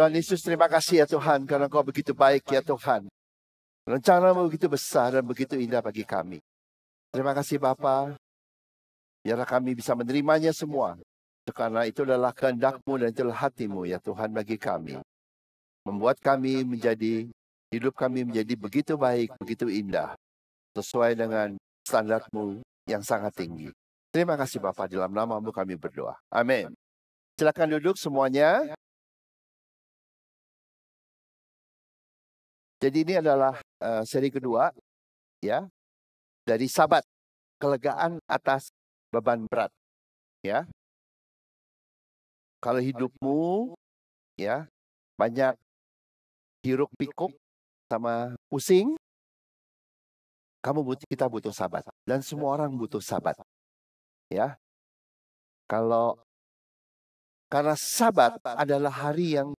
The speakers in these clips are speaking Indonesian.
Tuhan Yesus, terima kasih ya Tuhan karena kau begitu baik ya Tuhan. Rencanamu begitu besar dan begitu indah bagi kami. Terima kasih Bapa. Biarlah kami bisa menerimanya semua. Karena itu adalah kehendakmu dan itulah hatimu ya Tuhan bagi kami. Membuat kami menjadi, hidup kami menjadi begitu baik, begitu indah. Sesuai dengan standarmu yang sangat tinggi. Terima kasih Bapak. Dalam namamu kami berdoa. Amin. Silakan duduk semuanya. Jadi ini adalah uh, seri kedua ya dari sabat kelegaan atas beban berat ya. Kalau hidupmu ya banyak hiruk pikuk sama pusing kamu butuh kita butuh sabat dan semua orang butuh sabat ya. Kalau karena sabat adalah hari yang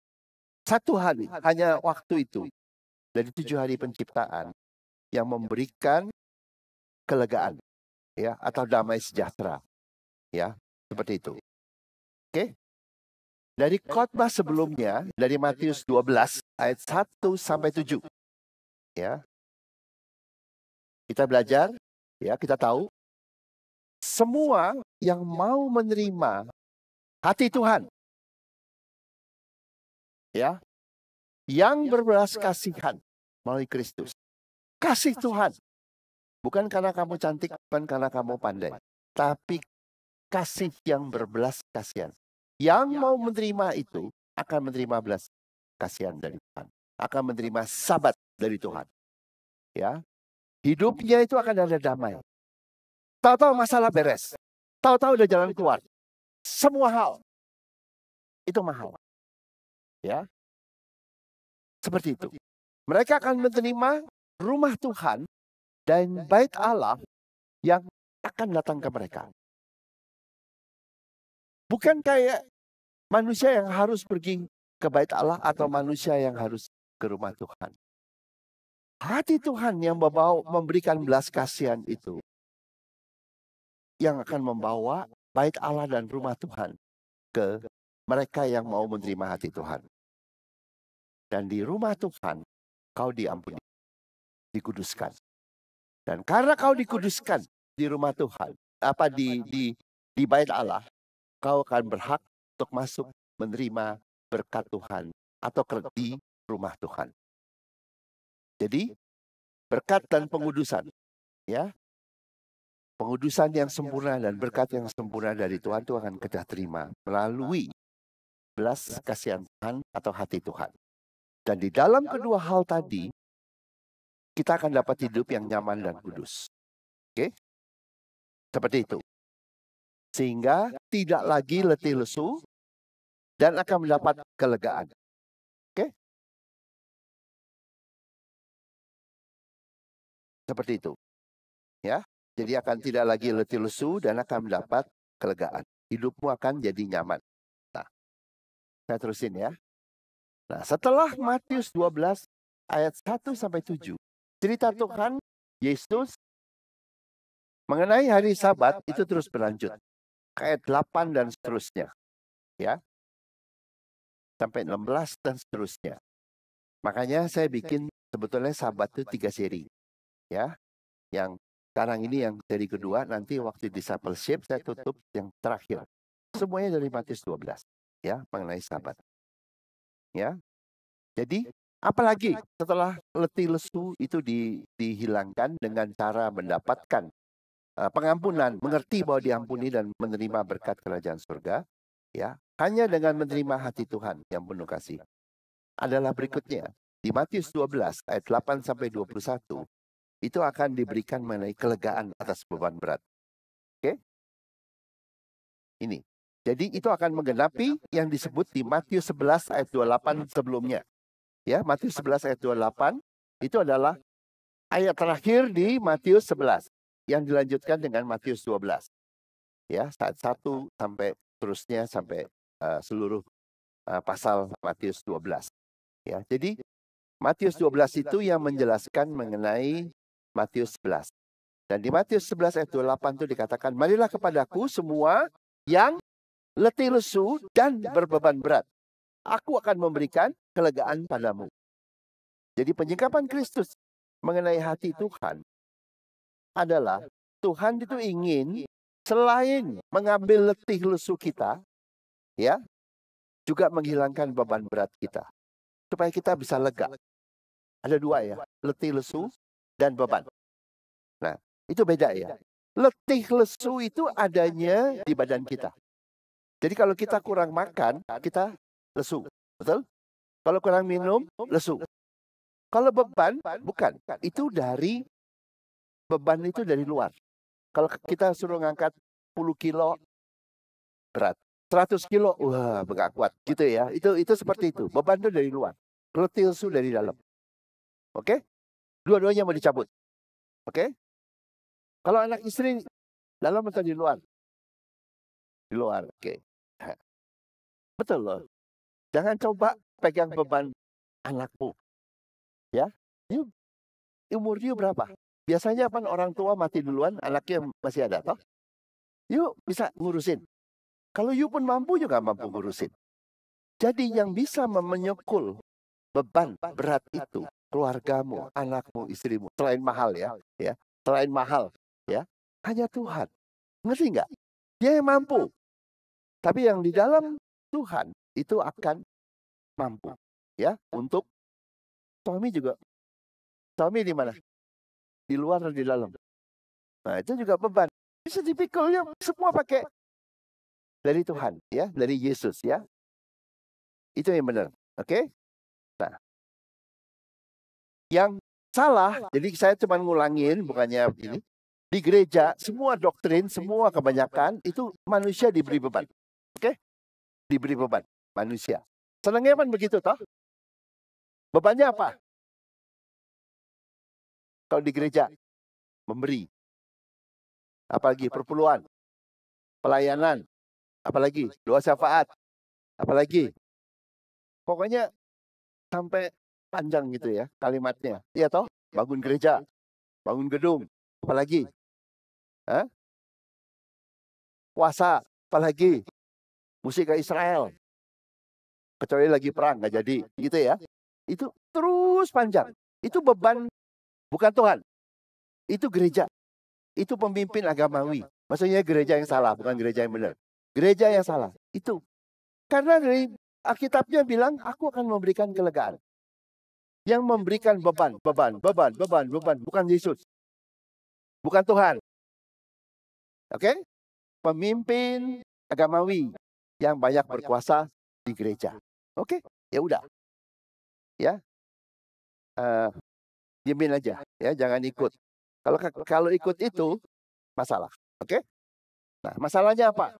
satu hari hanya waktu itu dari tujuh hari penciptaan yang ya. memberikan kelegaan ya atau damai sejahtera ya seperti itu oke dari khotbah sebelumnya dari Matius 12 ayat 1 sampai 7 ya kita belajar ya kita tahu semua yang ya. mau menerima hati Tuhan ya yang berbelas kasihan melalui Kristus. Kasih Tuhan. Bukan karena kamu cantik, bukan karena kamu pandai. Tapi kasih yang berbelas kasihan. Yang mau menerima itu akan menerima belas kasihan dari Tuhan. Akan menerima sabat dari Tuhan. Ya, Hidupnya itu akan ada damai. Tahu-tahu masalah beres. Tahu-tahu udah jalan keluar. Semua hal. Itu mahal. Ya, seperti itu. Mereka akan menerima rumah Tuhan dan bait Allah yang akan datang ke mereka. Bukan kayak manusia yang harus pergi ke bait Allah atau manusia yang harus ke rumah Tuhan. Hati Tuhan yang membawa, memberikan belas kasihan itu yang akan membawa bait Allah dan rumah Tuhan ke mereka yang mau menerima hati Tuhan. Dan di rumah Tuhan, kau diampuni, dikuduskan. Dan karena kau dikuduskan di rumah Tuhan, apa di di di bait Allah, kau akan berhak untuk masuk menerima berkat Tuhan atau di rumah Tuhan. Jadi berkat dan pengudusan, ya. Pengudusan yang sempurna dan berkat yang sempurna dari Tuhan itu akan kita terima melalui belas kasihan Tuhan atau hati Tuhan. Dan di dalam kedua hal tadi, kita akan dapat hidup yang nyaman dan kudus. Oke? Okay? Seperti itu. Sehingga tidak lagi letih lesu dan akan mendapat kelegaan. Oke? Okay? Seperti itu. Ya. Jadi akan tidak lagi letih lesu dan akan mendapat kelegaan. Hidupmu akan jadi nyaman. Nah, saya terusin ya. Nah, setelah Matius 12 ayat 1 sampai 7, cerita Tuhan Yesus mengenai hari Sabat itu terus berlanjut. Ayat 8 dan seterusnya. Ya. Sampai 16 dan seterusnya. Makanya saya bikin sebetulnya Sabat itu tiga seri. Ya. Yang sekarang ini yang seri kedua, nanti waktu discipleship saya tutup yang terakhir. Semuanya dari Matius 12 ya mengenai Sabat ya. Jadi iya. apalagi setelah letih lesu itu di, dihilangkan dengan cara mendapatkan uh, pengampunan, mengerti bahwa diampuni dan menerima berkat kerajaan surga, ya. Hanya dengan menerima hati Tuhan yang penuh kasih. Adalah berikutnya di Matius 12 ayat 8 sampai 21 itu akan diberikan mengenai kelegaan atas beban berat. Oke? Okay? Ini jadi itu akan menggenapi yang disebut di Matius 11 ayat 28 sebelumnya. Ya, Matius 11 ayat 28 itu adalah ayat terakhir di Matius 11 yang dilanjutkan dengan Matius 12. Ya, saat 1 sampai terusnya sampai uh, seluruh uh, pasal Matius 12. Ya, jadi Matius 12 itu yang menjelaskan mengenai Matius 11. Dan di Matius 11 ayat 28 itu dikatakan, "Marilah kepadaku semua yang letih lesu, dan berbeban berat. Aku akan memberikan kelegaan padamu. Jadi penyingkapan Kristus mengenai hati Tuhan adalah Tuhan itu ingin selain mengambil letih lesu kita, ya, juga menghilangkan beban berat kita. Supaya kita bisa lega. Ada dua ya, letih lesu dan beban. Nah, itu beda ya. Letih lesu itu adanya di badan kita. Jadi kalau kita kurang makan, kita lesu. Betul? Kalau kurang minum, lesu. Kalau beban, bukan. Itu dari, beban itu dari luar. Kalau kita suruh ngangkat 10 kilo, berat. 100 kilo, wah, nggak kuat. Gitu ya. Itu itu seperti itu. Beban itu dari luar. Protein itu dari dalam. Oke? Okay? Dua-duanya mau dicabut. Oke? Okay? Kalau anak istri, dalam atau di luar? Di luar, oke. Okay. Betul loh. Jangan coba pegang beban anakmu. Ya, you, umur you berapa? Biasanya kan orang tua mati duluan, anaknya masih ada toh? You bisa ngurusin. Kalau you pun mampu juga mampu ngurusin. Jadi yang bisa menyekul beban berat itu keluargamu, anakmu, istrimu, selain mahal ya, ya, selain mahal ya, hanya Tuhan. Ngerti nggak? Dia yang mampu. Tapi yang di dalam Tuhan itu akan mampu ya untuk suami juga suami di mana di luar dan di dalam nah itu juga beban bisa ya semua pakai dari Tuhan ya dari Yesus ya itu yang benar oke okay? nah yang salah jadi saya cuma ngulangin bukannya ini di gereja semua doktrin semua kebanyakan itu manusia diberi beban oke okay? diberi beban manusia. Senangnya kan begitu toh? Bebannya apa? Kalau di gereja memberi. Apalagi perpuluhan, pelayanan, apalagi doa syafaat, apalagi pokoknya sampai panjang gitu ya kalimatnya. Iya toh? Bangun gereja, bangun gedung, apalagi? Hah? Puasa, apalagi? mesti ke Israel. Kecuali lagi perang, nggak jadi. Gitu ya. Itu terus panjang. Itu beban bukan Tuhan. Itu gereja. Itu pemimpin agamawi. Maksudnya gereja yang salah, bukan gereja yang benar. Gereja yang salah. Itu. Karena dari Alkitabnya bilang, aku akan memberikan kelegaan. Yang memberikan beban, beban, beban, beban, beban. Bukan Yesus. Bukan Tuhan. Oke? Okay? Pemimpin agamawi yang banyak berkuasa di gereja. Oke, okay? ya udah. Ya. Uh, aja iya, ya, jangan ikut. Kalau kalau ikut itu masalah. Oke? Okay? Nah, masalahnya apa?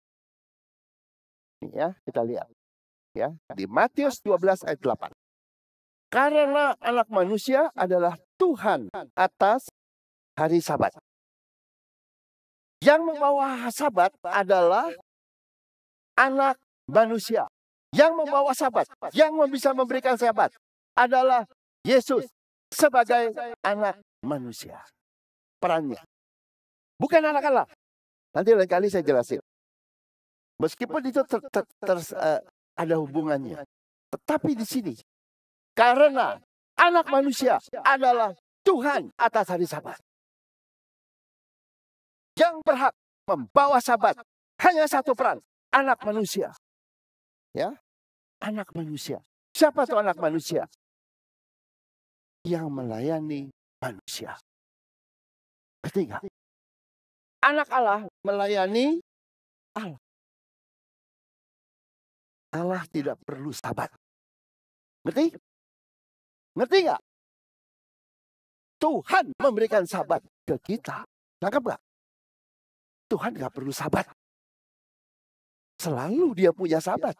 Nih ya, kita lihat. Ya, di Matius 12 ayat 8. Karena anak manusia adalah Tuhan atas hari sabat. Yang membawa sabat adalah anak manusia. Yang membawa sahabat, yang bisa memberikan sahabat adalah Yesus sebagai anak manusia. Perannya. Bukan anak Allah. Nanti lain kali saya jelasin. Meskipun itu ter, ter, ter, eh, ada hubungannya. Tetapi di sini. Karena anak manusia adalah Tuhan atas hari sabat. Yang berhak membawa sabat hanya satu peran anak manusia. Ya, anak manusia. Siapa tuh anak manusia? Yang melayani manusia. Ketiga, anak Allah melayani Allah. Allah tidak perlu sahabat. Ngerti? Ngerti nggak? Tuhan memberikan sahabat ke kita. Nangkap nggak? Tuhan gak perlu sahabat. Selalu dia punya iya. sahabat.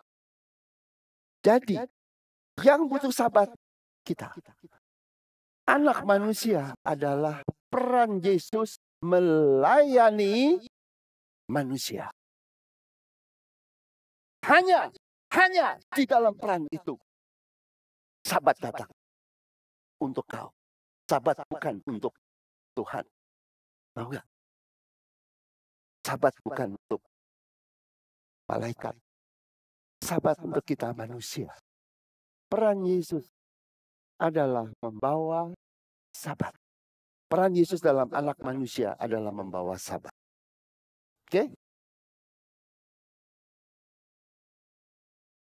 Jadi, yang butuh sahabat kita. Anak manusia adalah peran Yesus melayani manusia. Hanya, hanya di dalam peran itu. Sahabat datang untuk kau. Sahabat bukan untuk Tuhan. Tahu gak? Sahabat bukan malaikat. Sahabat untuk kita manusia. Peran Yesus adalah membawa sahabat. Peran Yesus dalam anak manusia adalah membawa sahabat. Oke? Okay?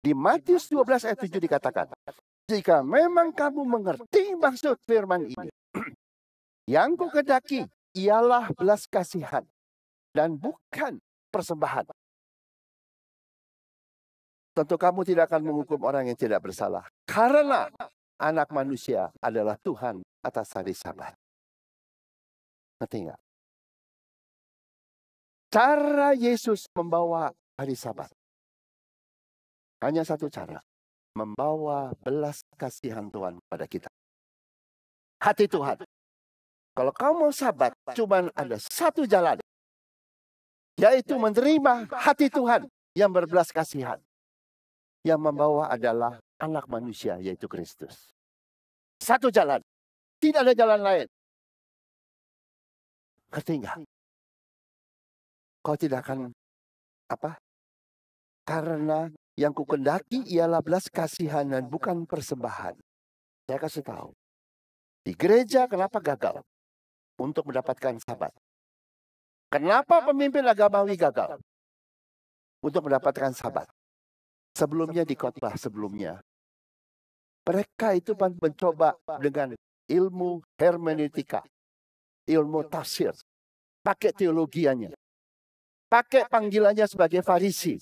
Di Matius 12 ayat 7 dikatakan, jika memang kamu mengerti maksud firman ini, yang kukedaki ialah belas kasihan dan bukan persembahan. Tentu kamu tidak akan menghukum orang yang tidak bersalah. Karena anak manusia adalah Tuhan atas hari sabat. Ngerti nggak? Cara Yesus membawa hari sabat. Hanya satu cara. Membawa belas kasihan Tuhan kepada kita. Hati Tuhan. Kalau kamu mau sabat, cuman ada satu jalan. Yaitu menerima hati Tuhan yang berbelas kasihan yang membawa adalah anak manusia yaitu Kristus. Satu jalan. Tidak ada jalan lain. Ketiga. Kau tidak akan apa? Karena yang kukendaki ialah belas kasihan dan bukan persembahan. Saya kasih tahu. Di gereja kenapa gagal? Untuk mendapatkan sahabat Kenapa pemimpin agamawi gagal? Untuk mendapatkan sahabat sebelumnya di khotbah sebelumnya. Mereka itu mencoba dengan ilmu hermeneutika, ilmu tafsir, pakai teologianya, pakai panggilannya sebagai farisi,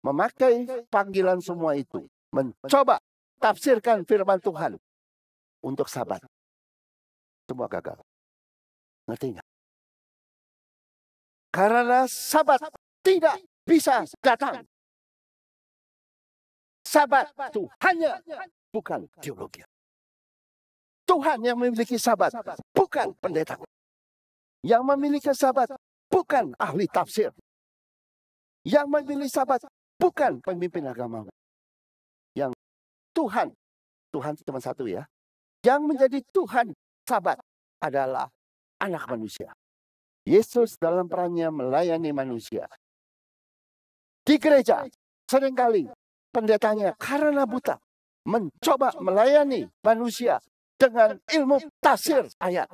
memakai panggilan semua itu, mencoba tafsirkan firman Tuhan untuk sahabat, Semua gagal. Ngerti nggak? Karena sahabat tidak bisa datang sabat hanya bukan teologi. Tuhan yang memiliki sabat, bukan pendeta. Yang memiliki sabat, bukan ahli tafsir. Yang memiliki sabat, bukan pemimpin agama. Yang Tuhan, Tuhan cuma satu ya. Yang menjadi Tuhan sabat adalah anak manusia. Yesus dalam perannya melayani manusia. Di gereja, seringkali pendetanya karena buta mencoba melayani manusia dengan ilmu tafsir ayat.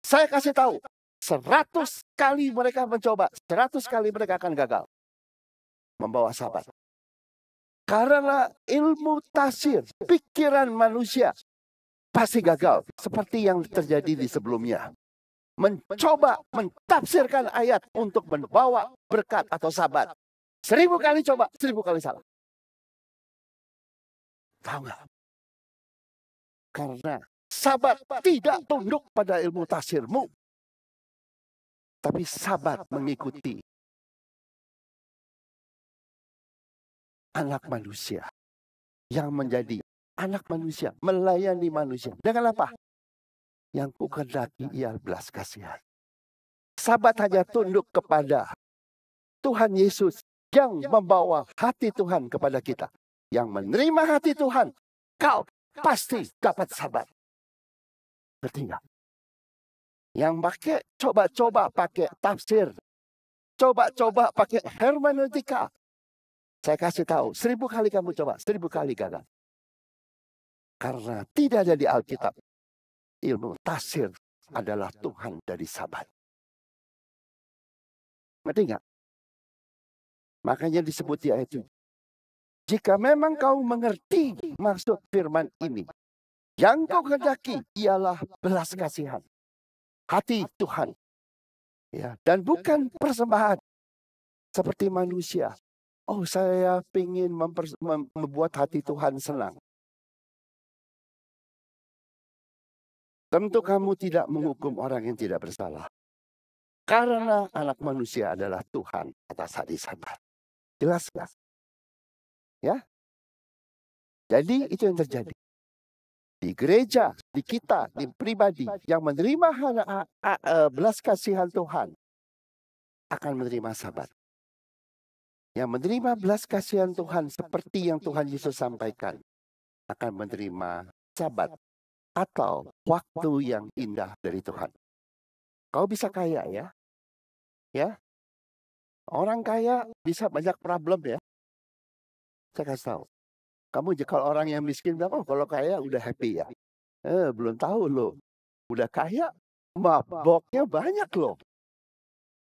Saya kasih tahu, seratus kali mereka mencoba, seratus kali mereka akan gagal membawa sahabat. Karena ilmu tafsir, pikiran manusia pasti gagal seperti yang terjadi di sebelumnya. Mencoba mentafsirkan ayat untuk membawa berkat atau sahabat. Seribu kali coba, seribu kali salah. Tahu Karena sahabat tidak tunduk pada ilmu tasirmu. Tapi sahabat mengikuti anak manusia yang menjadi anak manusia, melayani manusia. Dengan apa? Yang ku kukendaki ia belas kasihan. Sahabat hanya tunduk kepada Tuhan Yesus yang membawa hati Tuhan kepada kita yang menerima hati Tuhan, kau pasti dapat sabar. Ngerti Yang pakai coba-coba pakai tafsir. Coba-coba pakai hermeneutika. Saya kasih tahu, seribu kali kamu coba, seribu kali gagal. Karena tidak ada di Alkitab. Ilmu tafsir adalah Tuhan dari sabat. Ngerti nggak? Makanya disebut di ayat jika memang kau mengerti maksud firman ini, yang kau kehendaki ialah belas kasihan. Hati Tuhan. Ya, dan bukan persembahan seperti manusia. Oh, saya ingin membuat hati Tuhan senang. Tentu kamu tidak menghukum orang yang tidak bersalah. Karena anak manusia adalah Tuhan atas hari sabat. Jelas Ya. Jadi itu yang terjadi. Di gereja, di kita, di pribadi yang menerima e, belas kasihan Tuhan akan menerima sabat. Yang menerima belas kasihan Tuhan seperti yang Tuhan Yesus sampaikan akan menerima sabat atau waktu yang indah dari Tuhan. Kau bisa kaya ya. Ya. Orang kaya bisa banyak problem ya. Saya kan kasih tahu. Kamu kalau orang yang miskin bilang, oh kalau kaya udah happy ya. Eh, belum tahu loh. Udah kaya, maboknya banyak loh.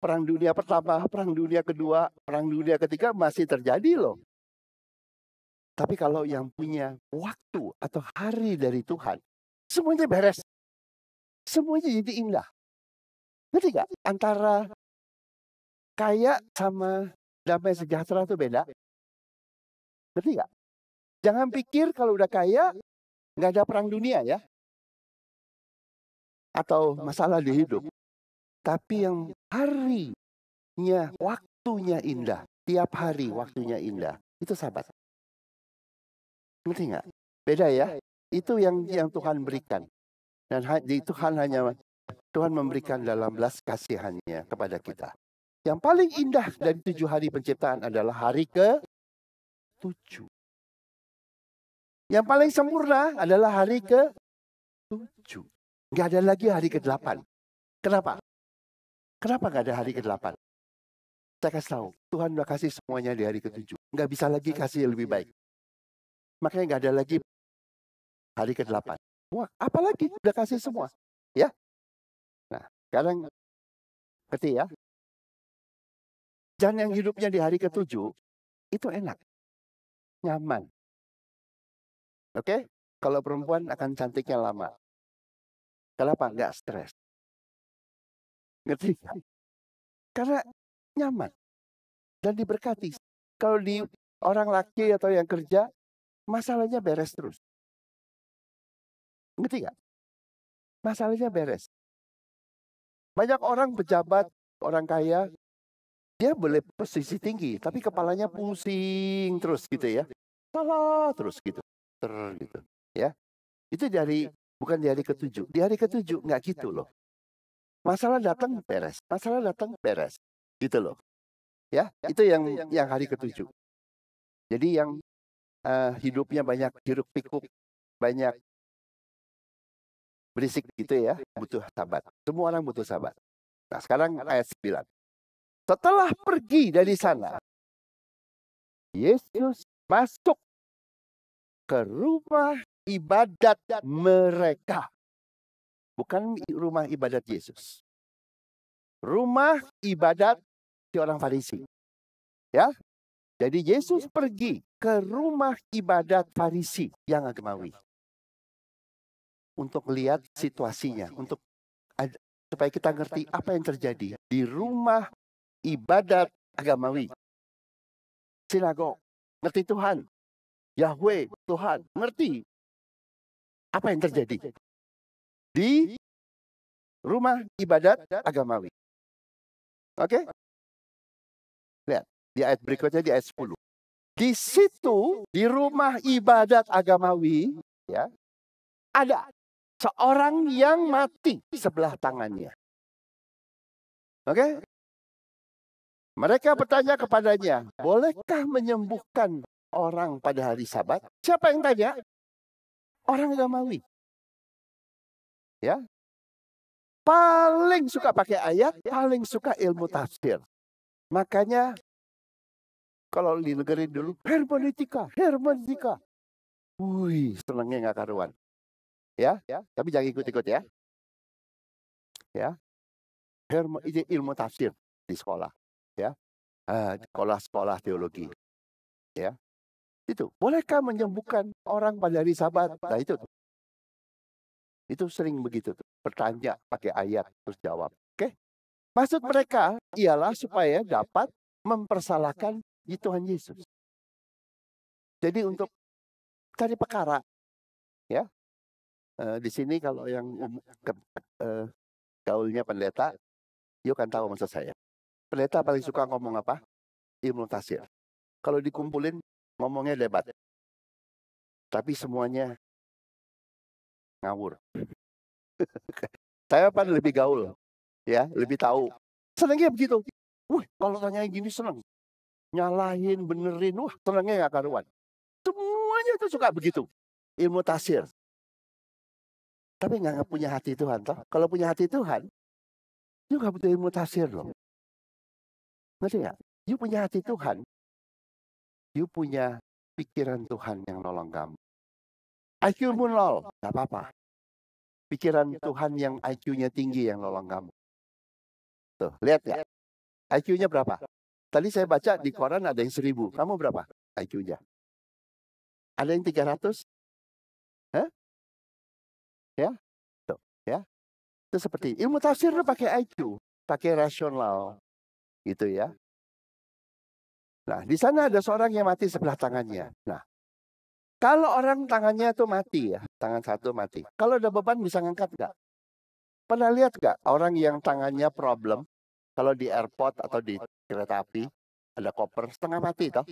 Perang dunia pertama, perang dunia kedua, perang dunia ketiga masih terjadi loh. Tapi kalau yang punya waktu atau hari dari Tuhan, semuanya beres. Semuanya jadi indah. Ngerti gak? Antara kaya sama damai sejahtera itu beda. Ngerti gak? Jangan iya. pikir kalau udah iya, kaya iya. nggak ada perang dunia ya. Atau masalah di hidup. Tapi yang harinya, waktunya indah. Tiap hari waktunya indah. Itu sahabat. Ngerti nggak? Beda ya. Itu yang yang Tuhan berikan. Dan Tuhan hanya Tuhan memberikan dalam belas kasihannya kepada kita. Yang paling indah dari tujuh hari penciptaan adalah hari ke tujuh. Yang paling sempurna adalah hari ke tujuh. Gak ada lagi hari ke delapan. Kenapa? Kenapa gak ada hari ke delapan? Saya kasih tahu, Tuhan udah kasih semuanya di hari ke tujuh. Nggak bisa lagi kasih yang lebih baik. Makanya nggak ada lagi hari ke delapan. Wah, apalagi udah kasih semua. Ya. Nah, sekarang ngerti ya. Jangan yang hidupnya di hari ke ketujuh, itu enak nyaman. Oke, okay? kalau perempuan akan cantiknya lama. Kenapa? Nggak stres. Ngerti? Karena nyaman dan diberkati. Kalau di orang laki atau yang kerja, masalahnya beres terus. Ngerti nggak? Masalahnya beres. Banyak orang pejabat, orang kaya, dia boleh posisi tinggi tapi kepalanya pusing terus gitu ya salah terus gitu ter gitu ya itu dari bukan di hari ketujuh di hari ketujuh nggak gitu loh masalah datang beres masalah datang beres gitu loh ya itu yang yang hari ketujuh jadi yang uh, hidupnya banyak hiruk pikuk banyak berisik gitu ya butuh sahabat semua orang butuh sahabat nah sekarang ayat 9 setelah pergi dari sana, Yesus masuk ke rumah ibadat mereka. Bukan rumah ibadat Yesus. Rumah ibadat di orang Farisi. Ya. Jadi Yesus pergi ke rumah ibadat Farisi yang agamawi. Untuk lihat situasinya, untuk supaya kita ngerti apa yang terjadi di rumah ibadat agamawi. Sinagog, ngerti Tuhan. Yahweh, Tuhan, ngerti. Apa yang terjadi? Di rumah ibadat agamawi. Oke? Okay? Lihat, di ayat berikutnya di ayat 10. Di situ, di rumah ibadat agamawi, ya, ada seorang yang mati sebelah tangannya. Oke? Okay? Mereka bertanya kepadanya, bolehkah menyembuhkan orang pada hari sabat? Siapa yang tanya? Orang Romawi. Ya. Paling suka pakai ayat, paling suka ilmu tafsir. Makanya kalau di negeri dulu, hermeneutika, hermeneutika. Wih, senangnya nggak karuan. Ya, ya, tapi jangan ikut-ikut ya. Ya, Herma, ilmu tafsir di sekolah ya eh, iya, sekolah-sekolah teologi ya itu bolehkah menyembuhkan orang pada hari sabat nah itu tuh. itu sering begitu tuh. bertanya pakai ayat terus jawab oke okay? maksud mereka ialah supaya dapat mempersalahkan di Tuhan Yesus jadi untuk cari perkara ya uh, di sini kalau yang iya, um, iya. ke, uh, gaulnya pendeta yuk kan tahu maksud saya pendeta paling suka ngomong apa? Ilmu tafsir. Kalau dikumpulin, ngomongnya lebat. Tapi semuanya ngawur. Saya pan lebih gaul, ya, lebih tahu. Senangnya begitu. Wih, kalau tanya gini senang. Nyalahin, benerin, wah senangnya gak karuan. Semuanya tuh suka begitu. Ilmu tafsir. Tapi nggak punya hati Tuhan. Toh. Kalau punya hati Tuhan, juga nggak butuh ilmu tafsir loh. Ngerti ya? You punya hati Tuhan. You punya pikiran Tuhan yang nolong kamu. iq pun nol, nggak apa-apa. Pikiran Tuhan yang IQ-nya tinggi yang nolong kamu. Tuh, lihat ya. IQ-nya berapa? Tadi saya baca di koran ada yang seribu. Kamu berapa IQ-nya? Ada yang 300? Hah? Ya? Tuh, ya. Itu seperti ilmu tafsir itu pakai IQ, pakai rasional. Gitu ya. Nah, di sana ada seorang yang mati sebelah tangannya. Nah, kalau orang tangannya itu mati ya, tangan satu mati. Kalau ada beban bisa ngangkat nggak? Pernah lihat nggak orang yang tangannya problem? Kalau di airport atau di kereta api, ada koper setengah mati toh.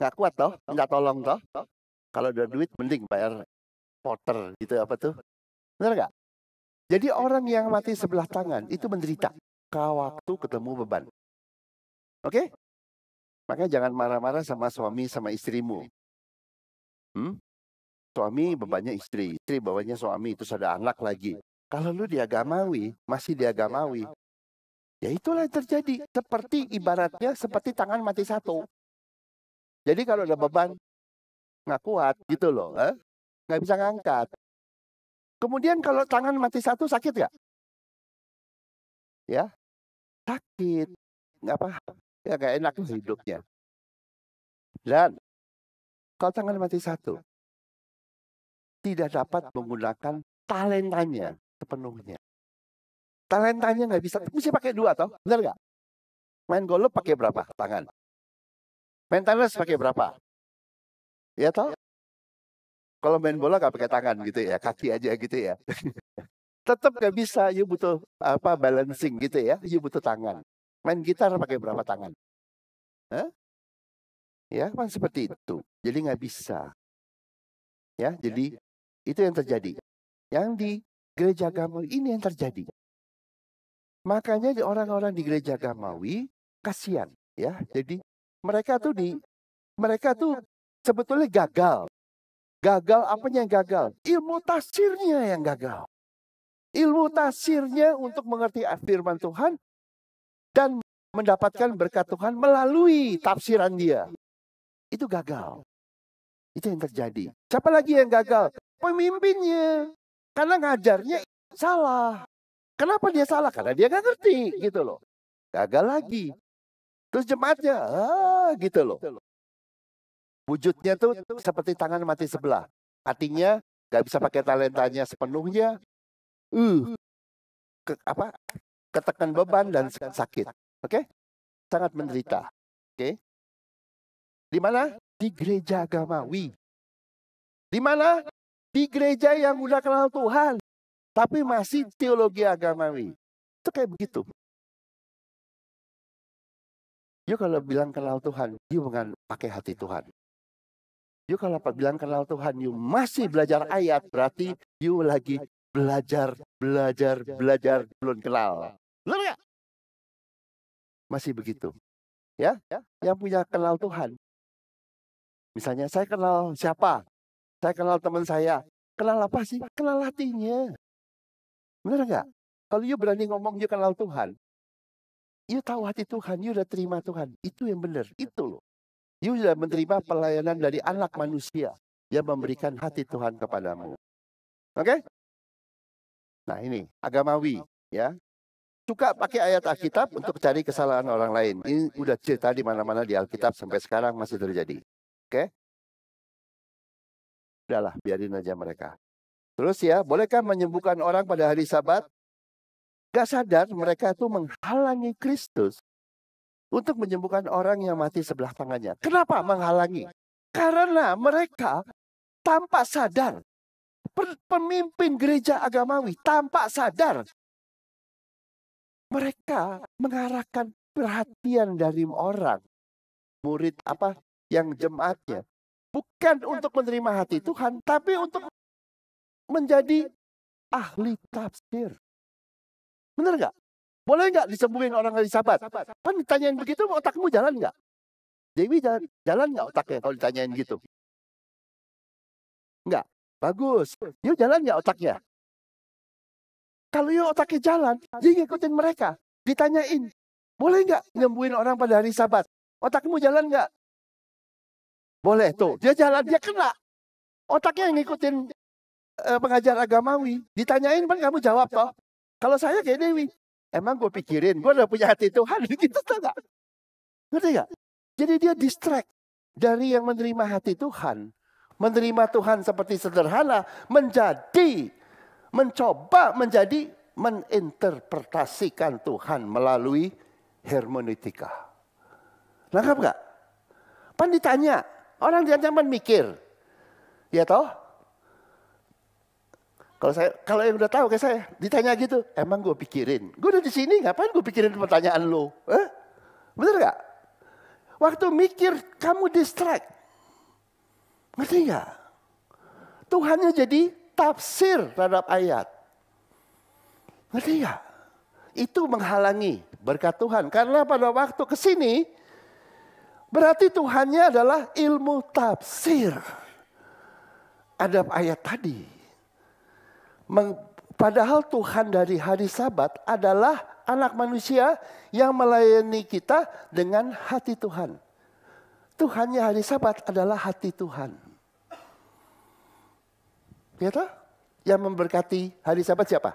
Nggak kuat toh, minta tolong toh. Kalau ada duit mending bayar porter gitu apa tuh. Benar nggak? Jadi orang yang mati sebelah tangan itu menderita waktu ketemu beban. Oke? Okay? Makanya jangan marah-marah sama suami sama istrimu. Hmm? Suami bebannya istri, istri bebannya suami, itu ada anak lagi. Kalau lu diagamawi, masih diagamawi, ya itulah yang terjadi. Seperti ibaratnya seperti tangan mati satu. Jadi kalau ada beban, nggak kuat gitu loh. Gitu eh? Nggak bisa ngangkat. Kemudian kalau tangan mati satu sakit nggak? Ya, sakit, nggak apa ya gak enak hidupnya. Dan kalau tangan mati satu, tidak dapat menggunakan talentanya sepenuhnya. Talentanya nggak bisa, mesti pakai dua toh, benar nggak? Main golop iya, pakai berapa iya. tangan? Main tenis pakai berapa? Ya toh? Iya. Kalau main bola nggak pakai tangan gitu ya, kaki aja gitu ya. tetap gak bisa. You butuh apa balancing gitu ya. You butuh tangan. Main gitar pakai berapa tangan? Hah? Ya, kan seperti itu. Jadi nggak bisa. Ya, jadi itu yang terjadi. Yang di gereja Gamawi ini yang terjadi. Makanya di orang-orang di gereja Gamawi kasihan ya. Jadi mereka tuh di mereka tuh sebetulnya gagal Gagal apanya yang gagal? Ilmu tafsirnya yang gagal ilmu tasirnya untuk mengerti firman Tuhan dan mendapatkan berkat Tuhan melalui tafsiran dia. Itu gagal. Itu yang terjadi. Siapa lagi yang gagal? Pemimpinnya. Karena ngajarnya salah. Kenapa dia salah? Karena dia gak ngerti gitu loh. Gagal lagi. Terus jemaatnya, ah gitu loh. Wujudnya tuh seperti tangan mati sebelah. Artinya gak bisa pakai talentanya sepenuhnya, uh, ke, apa ketekan beban dan sakit. Oke? Okay? Sangat menderita. Oke? Okay? Di mana? Di gereja agamawi. Di mana? Di gereja yang udah kenal Tuhan. Tapi masih teologi agamawi. Itu kayak begitu. Yuk kalau bilang kenal Tuhan, yuk bukan pakai hati Tuhan. yuk kalau bilang kenal Tuhan, yuk masih belajar ayat, berarti yuk lagi belajar belajar belajar belum kenal. Benar ya? Masih begitu. Ya? ya, yang punya kenal Tuhan. Misalnya saya kenal siapa? Saya kenal teman saya. Kenal apa sih? Kenal hatinya. Benar nggak? Kalau you berani ngomong you kenal Tuhan. You tahu hati Tuhan, you udah terima Tuhan. Itu yang benar, itu loh. You sudah menerima pelayanan dari anak manusia yang memberikan hati Tuhan kepadamu. Oke? Okay? Nah ini agamawi ya. Suka pakai ayat Alkitab untuk cari kesalahan orang lain. Ini udah cerita di mana-mana di Alkitab sampai sekarang masih terjadi. Oke? Okay? Udahlah, biarin aja mereka. Terus ya, bolehkah menyembuhkan orang pada hari Sabat? Gak sadar mereka itu menghalangi Kristus untuk menyembuhkan orang yang mati sebelah tangannya. Kenapa menghalangi? Karena mereka tanpa sadar pemimpin gereja agamawi tampak sadar mereka mengarahkan perhatian dari orang murid apa yang jemaatnya bukan untuk menerima hati Tuhan tapi untuk menjadi ahli tafsir benar nggak boleh nggak disembuhin orang dari sabat kan ditanyain begitu otakmu jalan nggak Dewi jalan jalan nggak otaknya kalau ditanyain gitu nggak Bagus. Yuk jalan ya otaknya? Kalau yuk ya otaknya jalan, dia ngikutin mereka. Ditanyain, boleh nggak nyembuhin orang pada hari sabat? Otakmu jalan nggak? Boleh tuh. Dia jalan, dia kena. Otaknya yang ngikutin eh, pengajar agamawi. Ditanyain kan kamu jawab toh. Kalau saya kayak Dewi, emang gue pikirin, gue udah punya hati Tuhan gitu tuh nggak? Ngerti nggak? Jadi dia distract dari yang menerima hati Tuhan menerima Tuhan seperti sederhana menjadi mencoba menjadi meninterpretasikan Tuhan melalui hermeneutika. Lengkap nggak? Pan ditanya, orang dia nyaman mikir. Ya toh? Kalau saya kalau yang udah tahu kayak saya ditanya gitu, emang gue pikirin. Gue udah di sini, ngapain gue pikirin pertanyaan lo? Eh? Bener nggak? Waktu mikir kamu distract. Ngerti Tuhan Tuhannya jadi tafsir terhadap ayat. Ngerti gak? Itu menghalangi berkat Tuhan. Karena pada waktu kesini berarti Tuhannya adalah ilmu tafsir. Ada ayat tadi. padahal Tuhan dari hari sabat adalah anak manusia yang melayani kita dengan hati Tuhan. Tuhannya hari sabat adalah hati Tuhan. Ternyata yang memberkati hari Sabat siapa?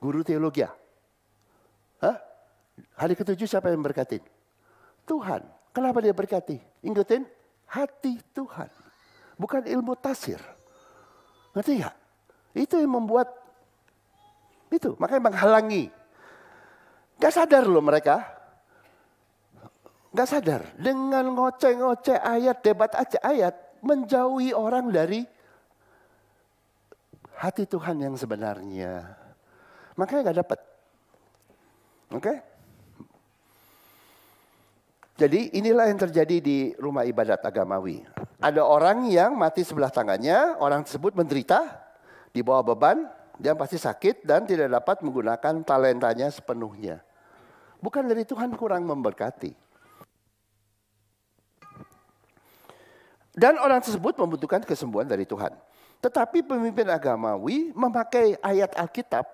Guru teologi. Ya? Hah? Hari ketujuh siapa yang memberkati? Tuhan. Kenapa dia berkati? Ingetin, hati Tuhan. Bukan ilmu tasir. Ngerti gak? Itu yang membuat itu. Makanya menghalangi. Gak sadar loh mereka. Gak sadar. Dengan ngoceh-ngoceh ayat, debat aja ayat. Menjauhi orang dari hati Tuhan yang sebenarnya. Makanya gak dapat. Oke? Okay? Jadi inilah yang terjadi di rumah ibadat agamawi. Ada orang yang mati sebelah tangannya, orang tersebut menderita, di bawah beban, dia pasti sakit dan tidak dapat menggunakan talentanya sepenuhnya. Bukan dari Tuhan kurang memberkati. Dan orang tersebut membutuhkan kesembuhan dari Tuhan. Tetapi pemimpin agamawi memakai ayat Alkitab,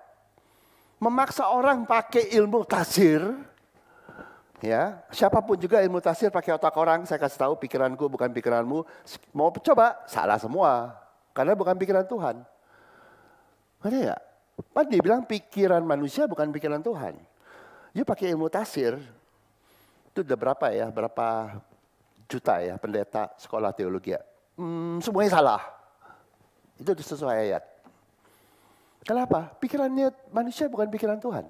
memaksa orang pakai ilmu tasir, ya siapapun juga ilmu tasir pakai otak orang saya kasih tahu pikiranku bukan pikiranmu mau coba salah semua karena bukan pikiran Tuhan mana ya Pak kan dia bilang pikiran manusia bukan pikiran Tuhan dia pakai ilmu tasir itu udah berapa ya berapa juta ya pendeta sekolah teologi ya hmm, semuanya salah itu sesuai ayat. Kenapa? Pikirannya manusia bukan pikiran Tuhan.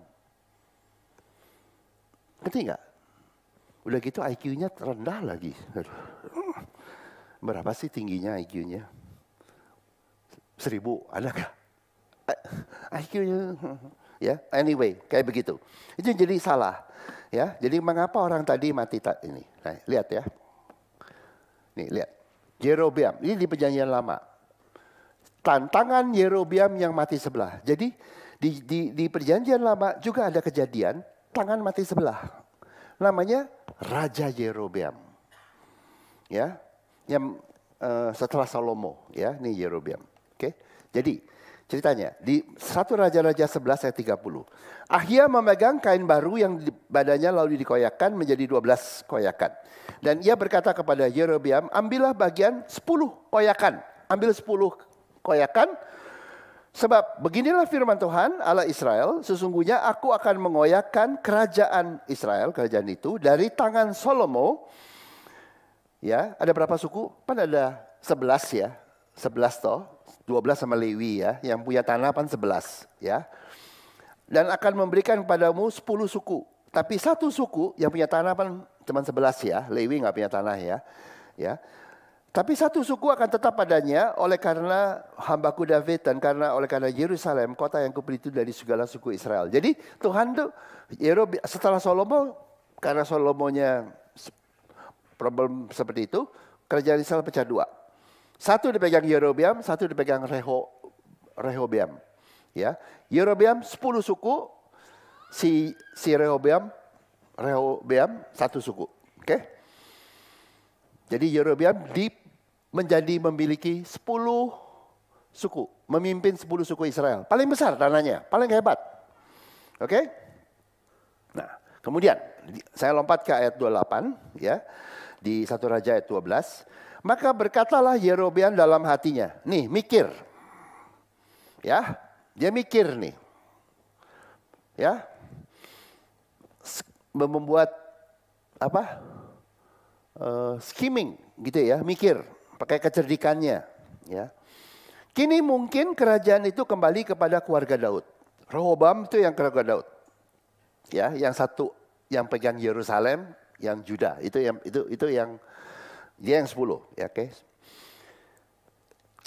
Ngerti nggak? Udah gitu IQ-nya rendah lagi. Berapa sih tingginya IQ-nya? Seribu, ada gak? Eh, IQ-nya, ya yeah. anyway, kayak begitu. Itu jadi salah, ya. Jadi mengapa orang tadi mati tak ini? Nah, lihat ya, nih lihat. Jerobeam, ini di perjanjian lama tantangan Yerobiam yang mati sebelah. Jadi di, di, di perjanjian lama juga ada kejadian tangan mati sebelah. Namanya Raja Yerobiam. Ya, yang uh, setelah Salomo ya, ini Yerobiam. Oke. Jadi ceritanya di satu Raja-raja 11 ayat 30. Ahia memegang kain baru yang badannya lalu dikoyakkan menjadi 12 koyakan. Dan ia berkata kepada Yerobiam, "Ambillah bagian 10 koyakan, ambil 10 koyakan. Sebab beginilah firman Tuhan Allah Israel, sesungguhnya aku akan mengoyakkan kerajaan Israel, kerajaan itu dari tangan Salomo. Ya, ada berapa suku? Pan ada 11 ya. sebelas toh, dua belas sama Lewi ya, yang punya tanah pan sebelas ya. Dan akan memberikan padamu sepuluh suku. Tapi satu suku yang punya tanah pan cuma 11 ya, Lewi nggak punya tanah ya. Ya. Tapi satu suku akan tetap padanya oleh karena hambaku David dan karena oleh karena Yerusalem kota yang kupilih itu dari segala suku Israel. Jadi Tuhan tuh setelah Salomo karena Salomonya problem seperti itu kerajaan Israel pecah dua. Satu dipegang Yerobeam, satu dipegang Reho, Rehobeam. Ya, Yerobeam sepuluh suku, si si Rehobeam, Rehobeam satu suku. Oke. Okay? Jadi Yerobeam di menjadi memiliki 10 suku, memimpin 10 suku Israel. Paling besar tanahnya, paling hebat. Oke? Okay? Nah, kemudian saya lompat ke ayat 28 ya. Di satu raja ayat 12. Maka berkatalah Yerobeam dalam hatinya, nih mikir. Ya, dia mikir nih. Ya. Membuat apa? Uh, eh, skimming gitu ya, mikir pakai kecerdikannya. Ya. Kini mungkin kerajaan itu kembali kepada keluarga Daud. Rehobam itu yang keluarga Daud. Ya, yang satu yang pegang Yerusalem, yang Juda. Itu yang itu itu yang dia yang 10, ya oke. Okay.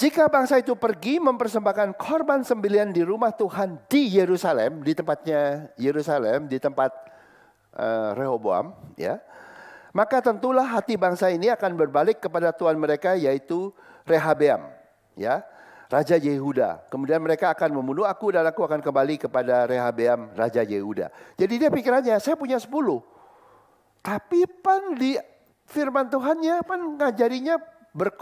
Jika bangsa itu pergi mempersembahkan korban sembilan di rumah Tuhan di Yerusalem, di tempatnya Yerusalem, di tempat uh, Rehoboam, ya. Maka tentulah hati bangsa ini akan berbalik kepada tuan mereka yaitu Rehabeam, ya, Raja Yehuda. Kemudian mereka akan membunuh aku dan aku akan kembali kepada Rehabeam, Raja Yehuda. Jadi dia pikirannya, saya punya sepuluh. Tapi pan di firman Tuhannya pan ngajarinya ber,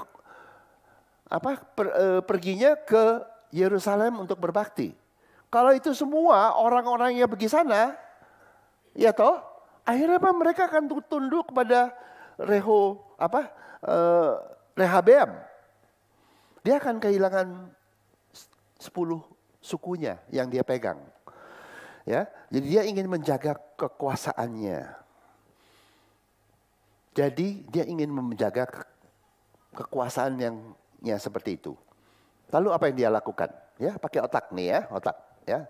apa per, e, perginya ke Yerusalem untuk berbakti. Kalau itu semua orang orangnya pergi sana, ya toh Akhirnya apa? Mereka akan tunduk kepada Reho apa? Eh, Rehabeam. Dia akan kehilangan sepuluh sukunya yang dia pegang. Ya, jadi dia ingin menjaga kekuasaannya. Jadi dia ingin menjaga kekuasaan yang seperti itu. Lalu apa yang dia lakukan? Ya, pakai otak nih ya, otak ya.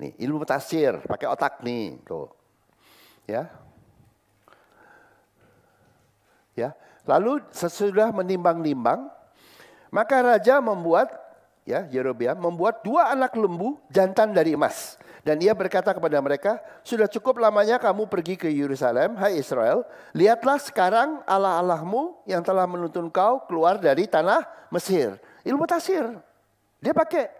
Nih, ilmu tasir pakai otak nih, tuh. Ya. Ya. Lalu sesudah menimbang-nimbang, maka raja membuat ya Yerobeam membuat dua anak lembu jantan dari emas. Dan ia berkata kepada mereka, sudah cukup lamanya kamu pergi ke Yerusalem, hai Israel. Lihatlah sekarang Allah-Allahmu yang telah menuntun kau keluar dari tanah Mesir. Ilmu Tafsir Dia pakai.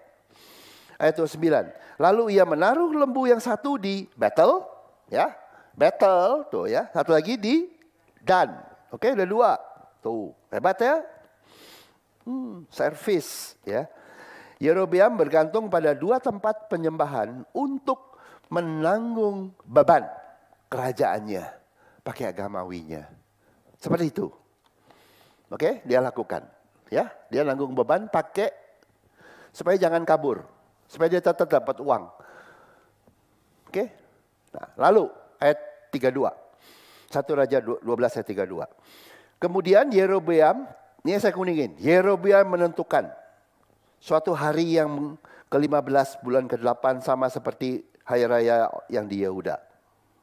Ayat 29. Lalu ia menaruh lembu yang satu di battle, ya, battle tuh ya. Satu lagi di dan, Oke, udah dua. Tuh, hebat ya. Hmm, service ya. Yerobeam bergantung pada dua tempat penyembahan untuk menanggung beban kerajaannya pakai agamawinya. Seperti itu. Oke, dia lakukan ya. Dia nanggung beban pakai supaya jangan kabur, supaya dia tetap dapat uang. Oke. Nah, lalu ayat 32. satu Raja 12 ayat 32. Kemudian Yerobeam, ini saya kuningin, Yerobeam menentukan suatu hari yang ke-15 bulan ke-8 sama seperti hari raya yang di Yehuda.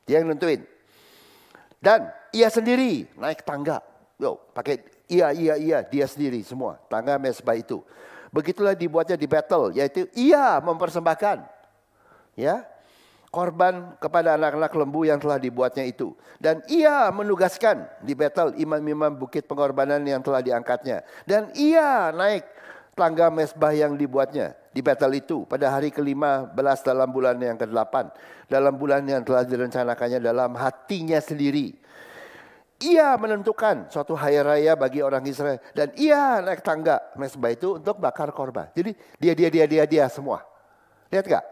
Dia yang nentuin. Dan ia sendiri naik tangga. Yo, pakai iya, iya, iya, dia sendiri semua. Tangga mesbah itu. Begitulah dibuatnya di battle, yaitu ia mempersembahkan. Ya, korban kepada anak-anak lembu yang telah dibuatnya itu. Dan ia menugaskan di Betel imam-imam bukit pengorbanan yang telah diangkatnya. Dan ia naik tangga mesbah yang dibuatnya di Betel itu pada hari kelima belas dalam bulan yang ke-8. Dalam bulan yang telah direncanakannya dalam hatinya sendiri. Ia menentukan suatu hari raya bagi orang Israel. Dan ia naik tangga mesbah itu untuk bakar korban. Jadi dia, dia, dia, dia, dia semua. Lihat gak?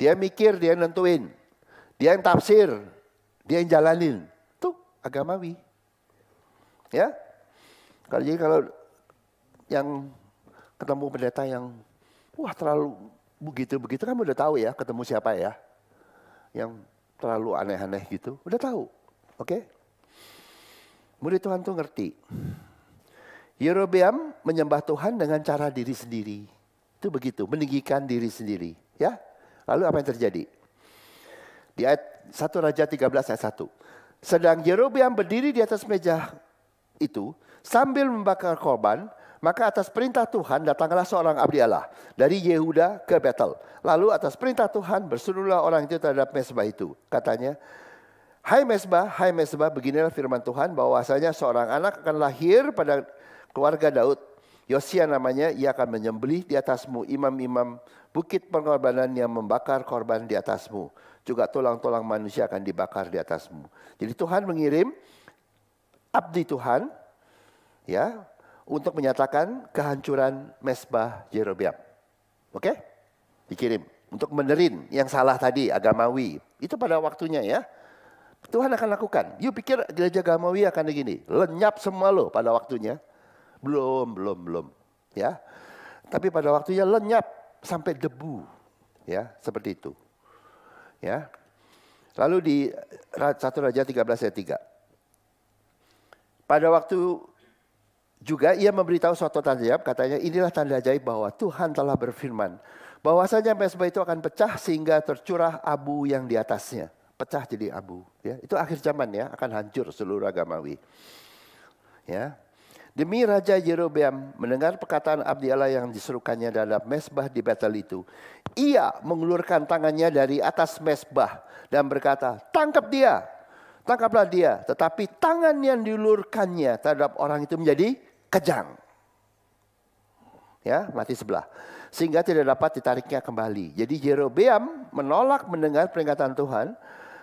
Dia mikir, dia yang nentuin. Dia yang tafsir, dia yang jalanin. Tuh agamawi. Ya. Kalau jadi kalau yang ketemu pendeta yang wah terlalu begitu-begitu kan udah tahu ya ketemu siapa ya. Yang terlalu aneh-aneh gitu, udah tahu. Oke? Okay? Murid Tuhan tuh ngerti. Yerobeam menyembah Tuhan dengan cara diri sendiri. Itu begitu, meninggikan diri sendiri, ya. Lalu apa yang terjadi? Di ayat 1 Raja 13 ayat 1. Sedang Yerobeam berdiri di atas meja itu sambil membakar korban, maka atas perintah Tuhan datanglah seorang abdi Allah dari Yehuda ke Betel. Lalu atas perintah Tuhan berserulah orang itu terhadap mesbah itu. Katanya, Hai mesbah, hai mesbah, beginilah firman Tuhan bahwasanya seorang anak akan lahir pada keluarga Daud Yosia namanya, ia akan menyembelih di atasmu imam-imam bukit pengorbanan yang membakar korban di atasmu. Juga tulang-tulang manusia akan dibakar di atasmu. Jadi Tuhan mengirim abdi Tuhan ya untuk menyatakan kehancuran mesbah Jerobiam. Oke? Dikirim untuk menerin yang salah tadi agamawi. Itu pada waktunya ya. Tuhan akan lakukan. You pikir gereja agamawi akan begini, lenyap semua lo pada waktunya. Belum, belum, belum. Ya. Tapi pada waktunya lenyap sampai debu. Ya, seperti itu. Ya. Lalu di 1 Raja 13 ayat 3. Pada waktu juga ia memberitahu suatu tanda ajaib, katanya inilah tanda ajaib bahwa Tuhan telah berfirman. Bahwasanya mesbah itu akan pecah sehingga tercurah abu yang di atasnya. Pecah jadi abu. Ya, itu akhir zaman ya, akan hancur seluruh agamawi. Ya, Demi Raja Yerobeam mendengar perkataan abdi Allah yang diserukannya dalam mesbah di Betel itu. Ia mengulurkan tangannya dari atas mesbah dan berkata, tangkap dia, tangkaplah dia. Tetapi tangan yang diulurkannya terhadap orang itu menjadi kejang. Ya, mati sebelah. Sehingga tidak dapat ditariknya kembali. Jadi Yerobeam menolak mendengar peringatan Tuhan.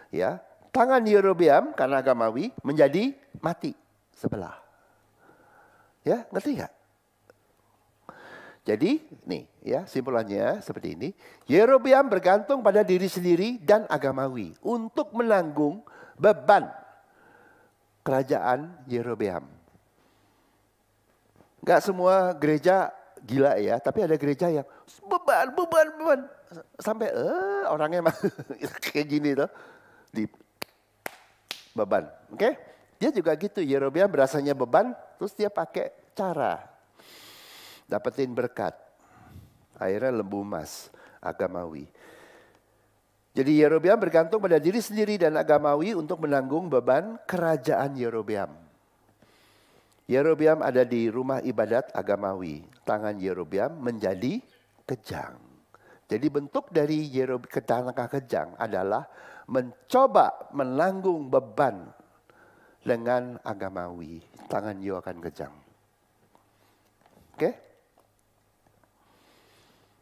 Ya, tangan Yerobeam karena agamawi menjadi mati sebelah. Ya, ngerti nggak? Jadi, nih ya, simpulannya seperti ini. Yerobeam bergantung pada diri sendiri dan agamawi untuk menanggung beban kerajaan Yerobeam. Gak semua gereja gila ya, tapi ada gereja yang beban, beban, beban. Sampai eh, orangnya kayak gini tuh, di beban. Oke? Okay? Dia juga gitu, Yerobeam berasanya beban, terus dia pakai cara. Dapetin berkat. Akhirnya lembu emas, agamawi. Jadi Yerobeam bergantung pada diri sendiri dan agamawi untuk menanggung beban kerajaan Yerobeam. Yerobeam ada di rumah ibadat agamawi. Tangan Yerobeam menjadi kejang. Jadi bentuk dari Yerobiam kejang adalah mencoba menanggung beban dengan agamawi, tangan you akan kejang. Oke? Okay?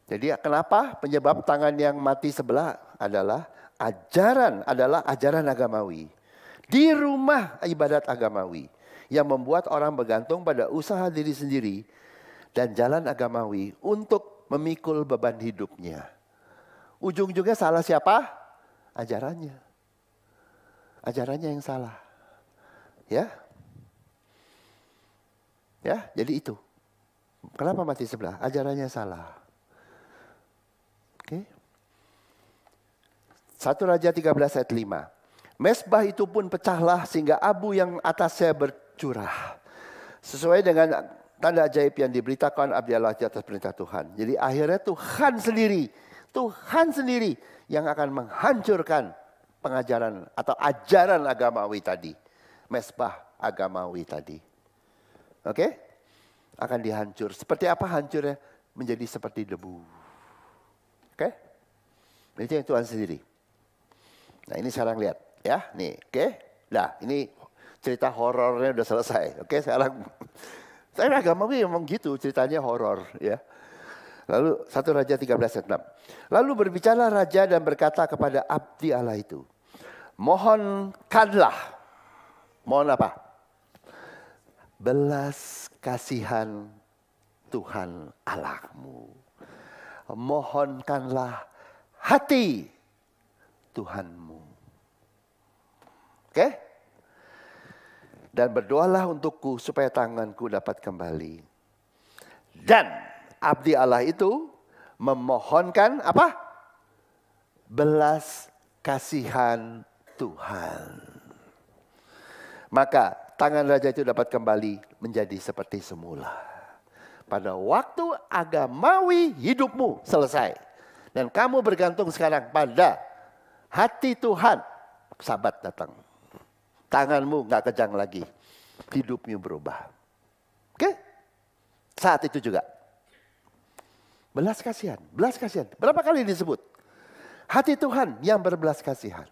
Jadi kenapa penyebab tangan yang mati sebelah adalah ajaran adalah ajaran agamawi. Di rumah ibadat agamawi yang membuat orang bergantung pada usaha diri sendiri dan jalan agamawi untuk memikul beban hidupnya. Ujung-ujungnya salah siapa? Ajarannya. Ajarannya yang salah. Ya. Ya, jadi itu. Kenapa mati sebelah? Ajarannya salah. Oke. Okay. 1 Raja 13 ayat 5. Mesbah itu pun pecahlah sehingga abu yang atasnya bercurah. Sesuai dengan tanda ajaib yang diberitakan Abdullah di atas perintah Tuhan. Jadi akhirnya Tuhan sendiri, Tuhan sendiri yang akan menghancurkan pengajaran atau ajaran agamawi tadi mesbah agamawi tadi. Oke? Okay? Akan dihancur. Seperti apa hancurnya? Menjadi seperti debu. Oke? Okay? Itu yang Tuhan sendiri. Nah ini sekarang lihat ya. Nih oke. Okay? Nah ini cerita horornya sudah selesai. Oke okay? sekarang. Tapi agamawi memang gitu ceritanya horor ya. Lalu satu Raja 13 ayat 6. Lalu berbicara raja dan berkata kepada abdi Allah itu. Mohonkanlah Mohon apa? Belas kasihan Tuhan Allahmu. Mohonkanlah hati Tuhanmu. Oke? Dan berdoalah untukku supaya tanganku dapat kembali. Dan abdi Allah itu memohonkan apa? Belas kasihan Tuhan. Maka tangan raja itu dapat kembali menjadi seperti semula. Pada waktu agamawi hidupmu selesai. Dan kamu bergantung sekarang pada hati Tuhan. Sabat datang. Tanganmu nggak kejang lagi. Hidupmu berubah. Oke? Saat itu juga. Belas kasihan, belas kasihan. Berapa kali disebut? Hati Tuhan yang berbelas kasihan.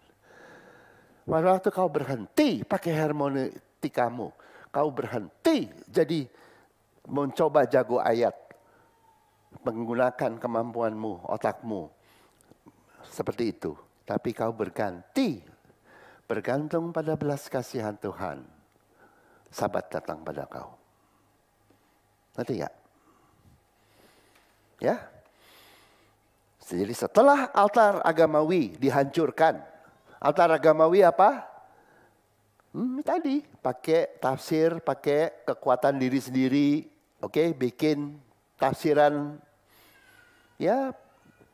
Waktu kau berhenti pakai hermeneutikamu, kau berhenti jadi mencoba jago ayat, menggunakan kemampuanmu, otakmu, seperti itu. Tapi kau berganti, bergantung pada belas kasihan Tuhan. Sabat datang pada kau. Nanti ya, Ya? Jadi setelah altar agamawi dihancurkan, Altar agamawi apa? Hmm, tadi pakai tafsir, pakai kekuatan diri sendiri, oke, okay? bikin tafsiran, ya,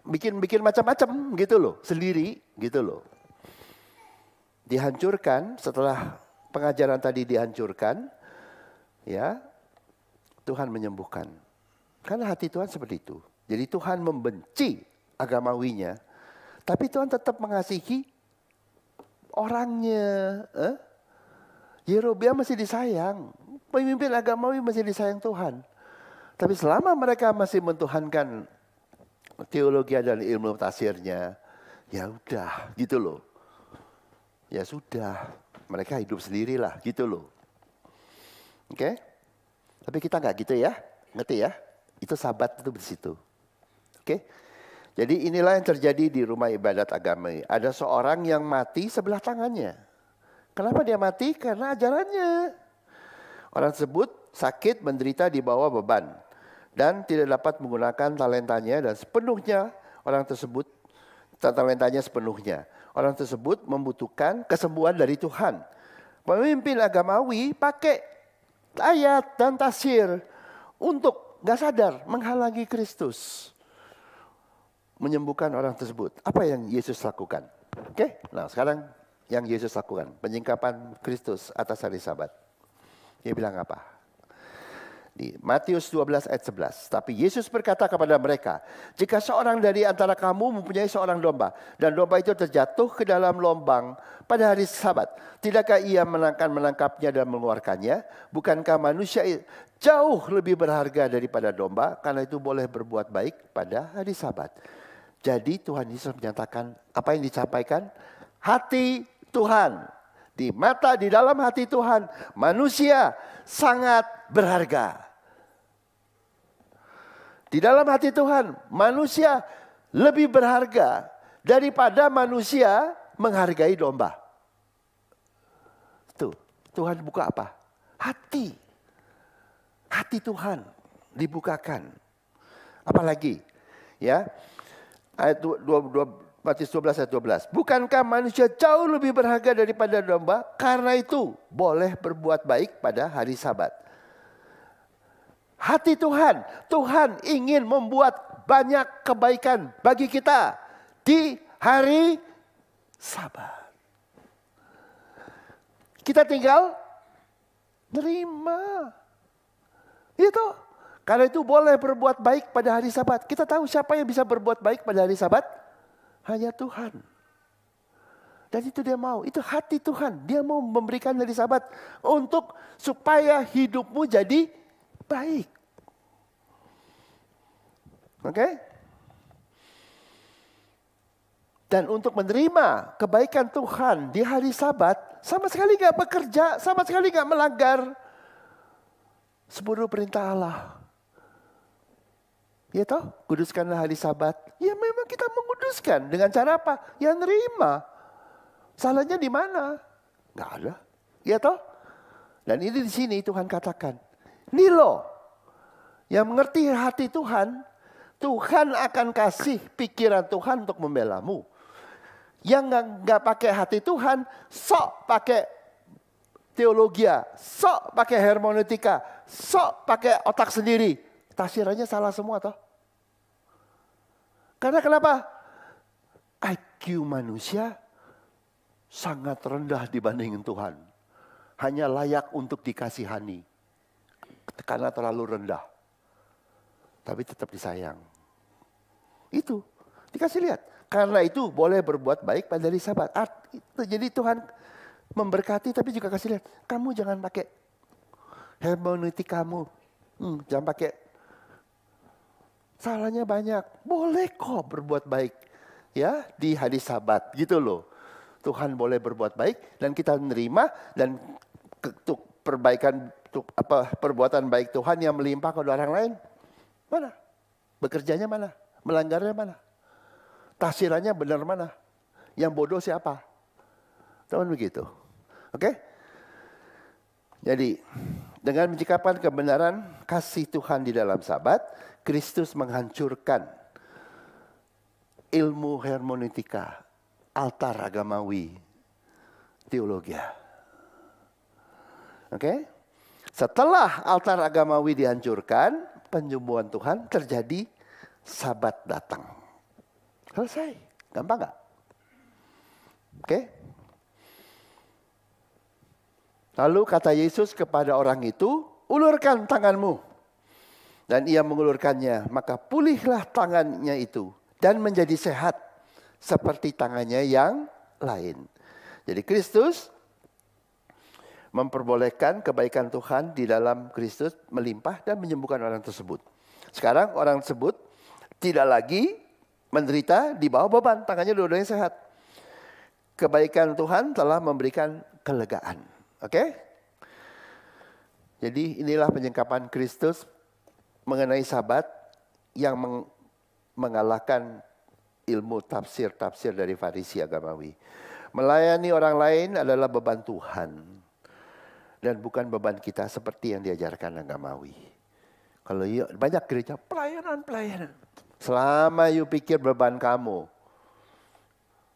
bikin-bikin macam-macam gitu loh, sendiri gitu loh. Dihancurkan setelah pengajaran tadi dihancurkan, ya, Tuhan menyembuhkan. Karena hati Tuhan seperti itu. Jadi Tuhan membenci agamawinya, tapi Tuhan tetap mengasihi orangnya. Eh? Yerobeam masih disayang. Pemimpin agamawi masih disayang Tuhan. Tapi selama mereka masih mentuhankan teologi dan ilmu tasirnya, ya udah gitu loh. Ya sudah, mereka hidup sendirilah gitu loh. Oke? Okay? Tapi kita nggak gitu ya, ngerti ya? Itu sahabat itu di situ. Oke? Okay? Jadi inilah yang terjadi di rumah ibadat agama. Ada seorang yang mati sebelah tangannya. Kenapa dia mati? Karena ajarannya. Orang tersebut sakit menderita di bawah beban dan tidak dapat menggunakan talentanya dan sepenuhnya orang tersebut talentanya sepenuhnya. Orang tersebut membutuhkan kesembuhan dari Tuhan. Pemimpin agamawi pakai ayat dan tasir untuk nggak sadar menghalangi Kristus menyembuhkan orang tersebut. Apa yang Yesus lakukan? Oke, okay? nah sekarang yang Yesus lakukan, penyingkapan Kristus atas hari sabat. Dia bilang apa? di Matius 12 ayat 11. Tapi Yesus berkata kepada mereka, "Jika seorang dari antara kamu mempunyai seorang domba dan domba itu terjatuh ke dalam lombang pada hari Sabat, tidakkah ia menangkan menangkapnya dan mengeluarkannya? Bukankah manusia jauh lebih berharga daripada domba karena itu boleh berbuat baik pada hari Sabat?" Jadi Tuhan Yesus menyatakan apa yang disampaikan? Hati Tuhan. Di mata, di dalam hati Tuhan. Manusia sangat berharga. Di dalam hati Tuhan, manusia lebih berharga daripada manusia menghargai domba. Tuh, Tuhan buka apa? Hati. Hati Tuhan dibukakan. Apalagi ya ayat 22 Matius 12 ayat 12. Bukankah manusia jauh lebih berharga daripada domba? Karena itu boleh berbuat baik pada hari sabat. Hati Tuhan, Tuhan ingin membuat banyak kebaikan bagi kita di hari sabat. Kita tinggal terima Itu iya karena itu boleh berbuat baik pada hari sabat. Kita tahu siapa yang bisa berbuat baik pada hari sabat? Hanya Tuhan. Dan itu dia mau, itu hati Tuhan. Dia mau memberikan hari sabat untuk supaya hidupmu jadi baik. Oke? Okay? Dan untuk menerima kebaikan Tuhan di hari sabat, sama sekali gak bekerja, sama sekali gak melanggar seluruh perintah Allah. Ya toh, kuduskanlah hari sabat. Ya memang kita menguduskan. Dengan cara apa? Ya nerima. Salahnya di mana? Gak ada. Ya toh? Dan ini di sini Tuhan katakan. Nilo yang mengerti hati Tuhan, Tuhan akan kasih pikiran Tuhan untuk membelamu. Yang nggak pakai hati Tuhan, sok pakai teologia, sok pakai hermeneutika, sok pakai otak sendiri, Tafsirannya salah semua toh. Karena kenapa? IQ manusia sangat rendah dibandingin Tuhan. Hanya layak untuk dikasihani. Karena terlalu rendah. Tapi tetap disayang. Itu. Dikasih lihat. Karena itu boleh berbuat baik pada hari sabat. Art, itu, jadi Tuhan memberkati tapi juga kasih lihat. Kamu jangan pakai hermeneutik kamu. Hmm, jangan pakai salahnya banyak. Boleh kok berbuat baik. Ya, di hari sabat gitu loh. Tuhan boleh berbuat baik dan kita menerima dan untuk perbaikan untuk apa perbuatan baik Tuhan yang melimpah ke orang lain mana? Bekerjanya mana? Melanggarnya mana? Tafsirannya benar mana? Yang bodoh siapa? Teman begitu. Oke? Okay? Jadi dengan mencikapkan kebenaran kasih Tuhan di dalam sabat, Kristus menghancurkan ilmu hermeneutika, altar agamawi, teologi. Oke? Okay? Setelah altar agamawi dihancurkan, penyembuhan Tuhan terjadi sabat datang. Selesai. Gampang nggak? Oke? Okay? Lalu kata Yesus kepada orang itu, ulurkan tanganmu. Dan ia mengulurkannya, maka pulihlah tangannya itu dan menjadi sehat seperti tangannya yang lain. Jadi Kristus memperbolehkan kebaikan Tuhan di dalam Kristus melimpah dan menyembuhkan orang tersebut. Sekarang orang tersebut tidak lagi menderita di bawah beban, tangannya dua-duanya sehat. Kebaikan Tuhan telah memberikan kelegaan. Oke? Okay? Jadi inilah penyengkapan Kristus mengenai sabat yang meng mengalahkan ilmu tafsir-tafsir dari Farisi agamawi. Melayani orang lain adalah beban Tuhan dan bukan beban kita seperti yang diajarkan agamawi. Kalau yuk, iya, banyak gereja pelayanan-pelayanan. Selama you pikir beban kamu,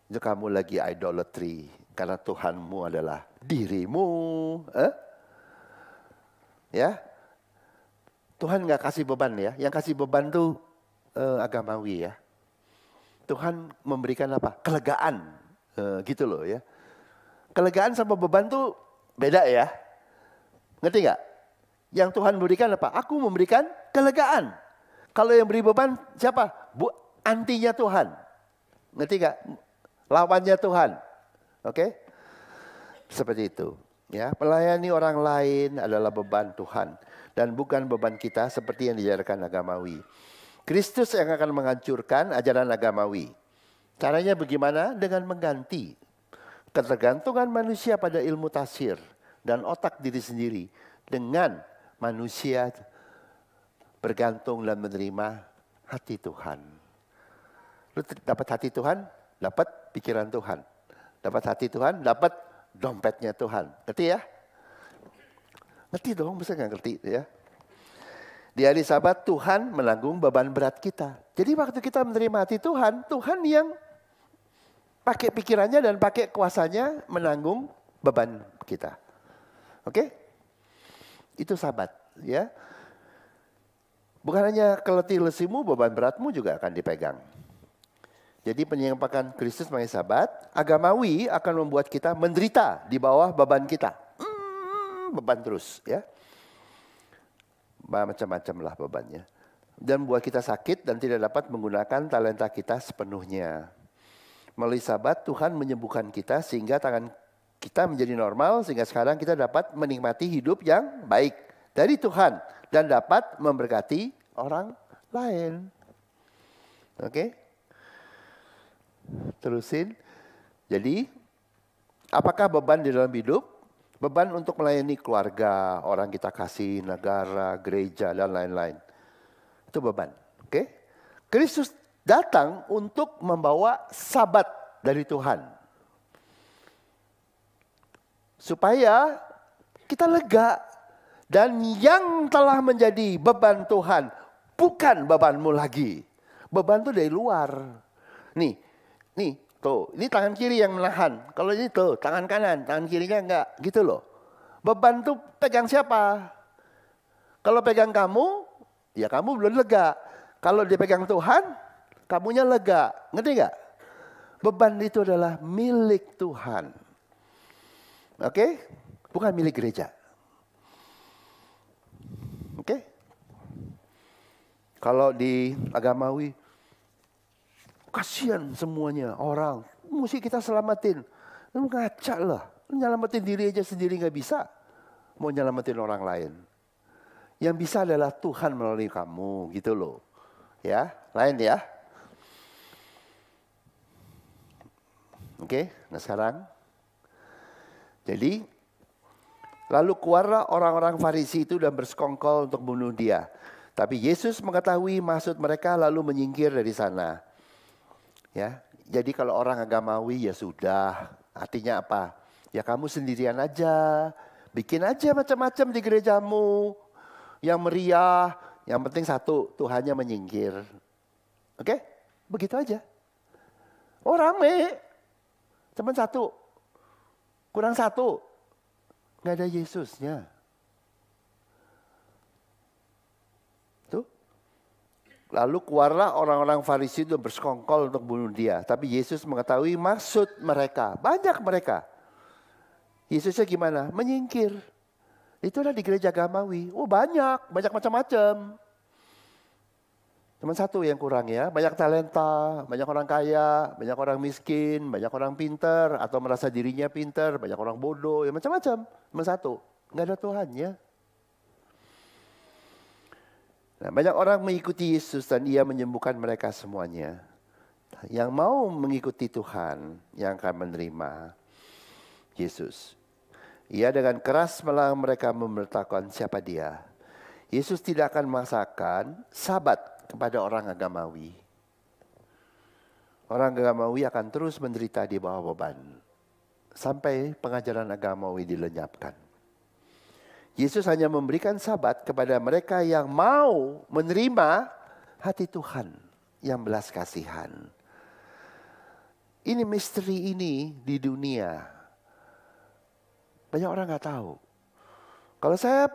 itu kamu lagi idolatry karena Tuhanmu adalah dirimu. Eh? Ya, Tuhan nggak kasih beban ya. Yang kasih beban tuh uh, agamawi ya. Tuhan memberikan apa? Kelegaan Uh, gitu loh ya. Kelegaan sama beban tuh beda ya. Ngerti nggak? Yang Tuhan berikan apa? Aku memberikan kelegaan. Kalau yang beri beban siapa? Bu, antinya Tuhan. Ngerti nggak? Lawannya Tuhan. Oke? Okay? Seperti itu. Ya, melayani orang lain adalah beban Tuhan dan bukan beban kita seperti yang diajarkan agamawi. Kristus yang akan menghancurkan ajaran agamawi. Caranya bagaimana? Dengan mengganti ketergantungan manusia pada ilmu tasir dan otak diri sendiri dengan manusia bergantung dan menerima hati Tuhan. Lu dapat hati Tuhan, dapat pikiran Tuhan. Dapat hati Tuhan, dapat dompetnya Tuhan. Ngerti ya? Ngerti dong, bisa nggak ngerti ya. Di hari sabat Tuhan menanggung beban berat kita. Jadi waktu kita menerima hati Tuhan, Tuhan yang pakai pikirannya dan pakai kuasanya menanggung beban kita. Oke? Okay? Itu sabat ya. Bukan hanya keletih lesimu, beban beratmu juga akan dipegang. Jadi penyampakan Kristus mengenai sahabat, agamawi akan membuat kita menderita di bawah beban kita beban terus ya. Macam-macam lah bebannya. Dan buat kita sakit dan tidak dapat menggunakan talenta kita sepenuhnya. Melalui sabat Tuhan menyembuhkan kita sehingga tangan kita menjadi normal sehingga sekarang kita dapat menikmati hidup yang baik dari Tuhan dan dapat memberkati orang lain. Oke? Okay? Terusin. Jadi, apakah beban di dalam hidup Beban untuk melayani keluarga, orang kita kasih, negara, gereja, dan lain-lain. Itu beban. Oke? Kristus datang untuk membawa sabat dari Tuhan. Supaya kita lega dan yang telah menjadi beban Tuhan bukan bebanmu lagi. Beban itu dari luar. Nih, nih Tuh, ini tangan kiri yang menahan. Kalau ini tuh, tangan kanan, tangan kirinya enggak. Gitu loh. Beban tuh pegang siapa? Kalau pegang kamu, ya kamu belum lega. Kalau dipegang Tuhan, kamunya lega. Ngerti enggak? Beban itu adalah milik Tuhan. Oke? Okay? Bukan milik gereja. Oke? Kalau di agamawi, Kasihan semuanya orang. Mesti kita selamatin. Lu ngaca lah. Lu nyelamatin diri aja sendiri nggak bisa. Mau nyelamatin orang lain. Yang bisa adalah Tuhan melalui kamu gitu loh. Ya, lain ya. Oke, nah sekarang. Jadi, lalu keluarlah orang-orang Farisi itu dan bersekongkol untuk bunuh dia. Tapi Yesus mengetahui maksud mereka lalu menyingkir dari sana. Ya, jadi kalau orang agamawi ya sudah. Artinya apa? Ya kamu sendirian aja. Bikin aja macam-macam di gerejamu. Yang meriah. Yang penting satu, Tuhannya menyingkir. Oke? Begitu aja. Oh rame. Cuman satu. Kurang satu. Nggak ada Yesusnya. Lalu keluarlah orang-orang Farisi itu bersekongkol untuk bunuh dia. Tapi Yesus mengetahui maksud mereka. Banyak mereka. Yesusnya gimana? Menyingkir. Itulah di gereja Gamawi. Oh banyak, banyak macam-macam. Cuma satu yang kurang ya, banyak talenta, banyak orang kaya, banyak orang miskin, banyak orang pinter, atau merasa dirinya pinter, banyak orang bodoh, ya macam-macam. Cuma satu, nggak ada Tuhan ya? Nah, banyak orang mengikuti Yesus dan ia menyembuhkan mereka semuanya. Yang mau mengikuti Tuhan yang akan menerima Yesus. Ia dengan keras melarang mereka memberitakan siapa dia. Yesus tidak akan memaksakan sabat kepada orang agamawi. Orang agamawi akan terus menderita di bawah beban. Sampai pengajaran agamawi dilenyapkan. Yesus hanya memberikan sabat kepada mereka yang mau menerima hati Tuhan yang belas kasihan. Ini misteri ini di dunia. Banyak orang nggak tahu. Kalau saya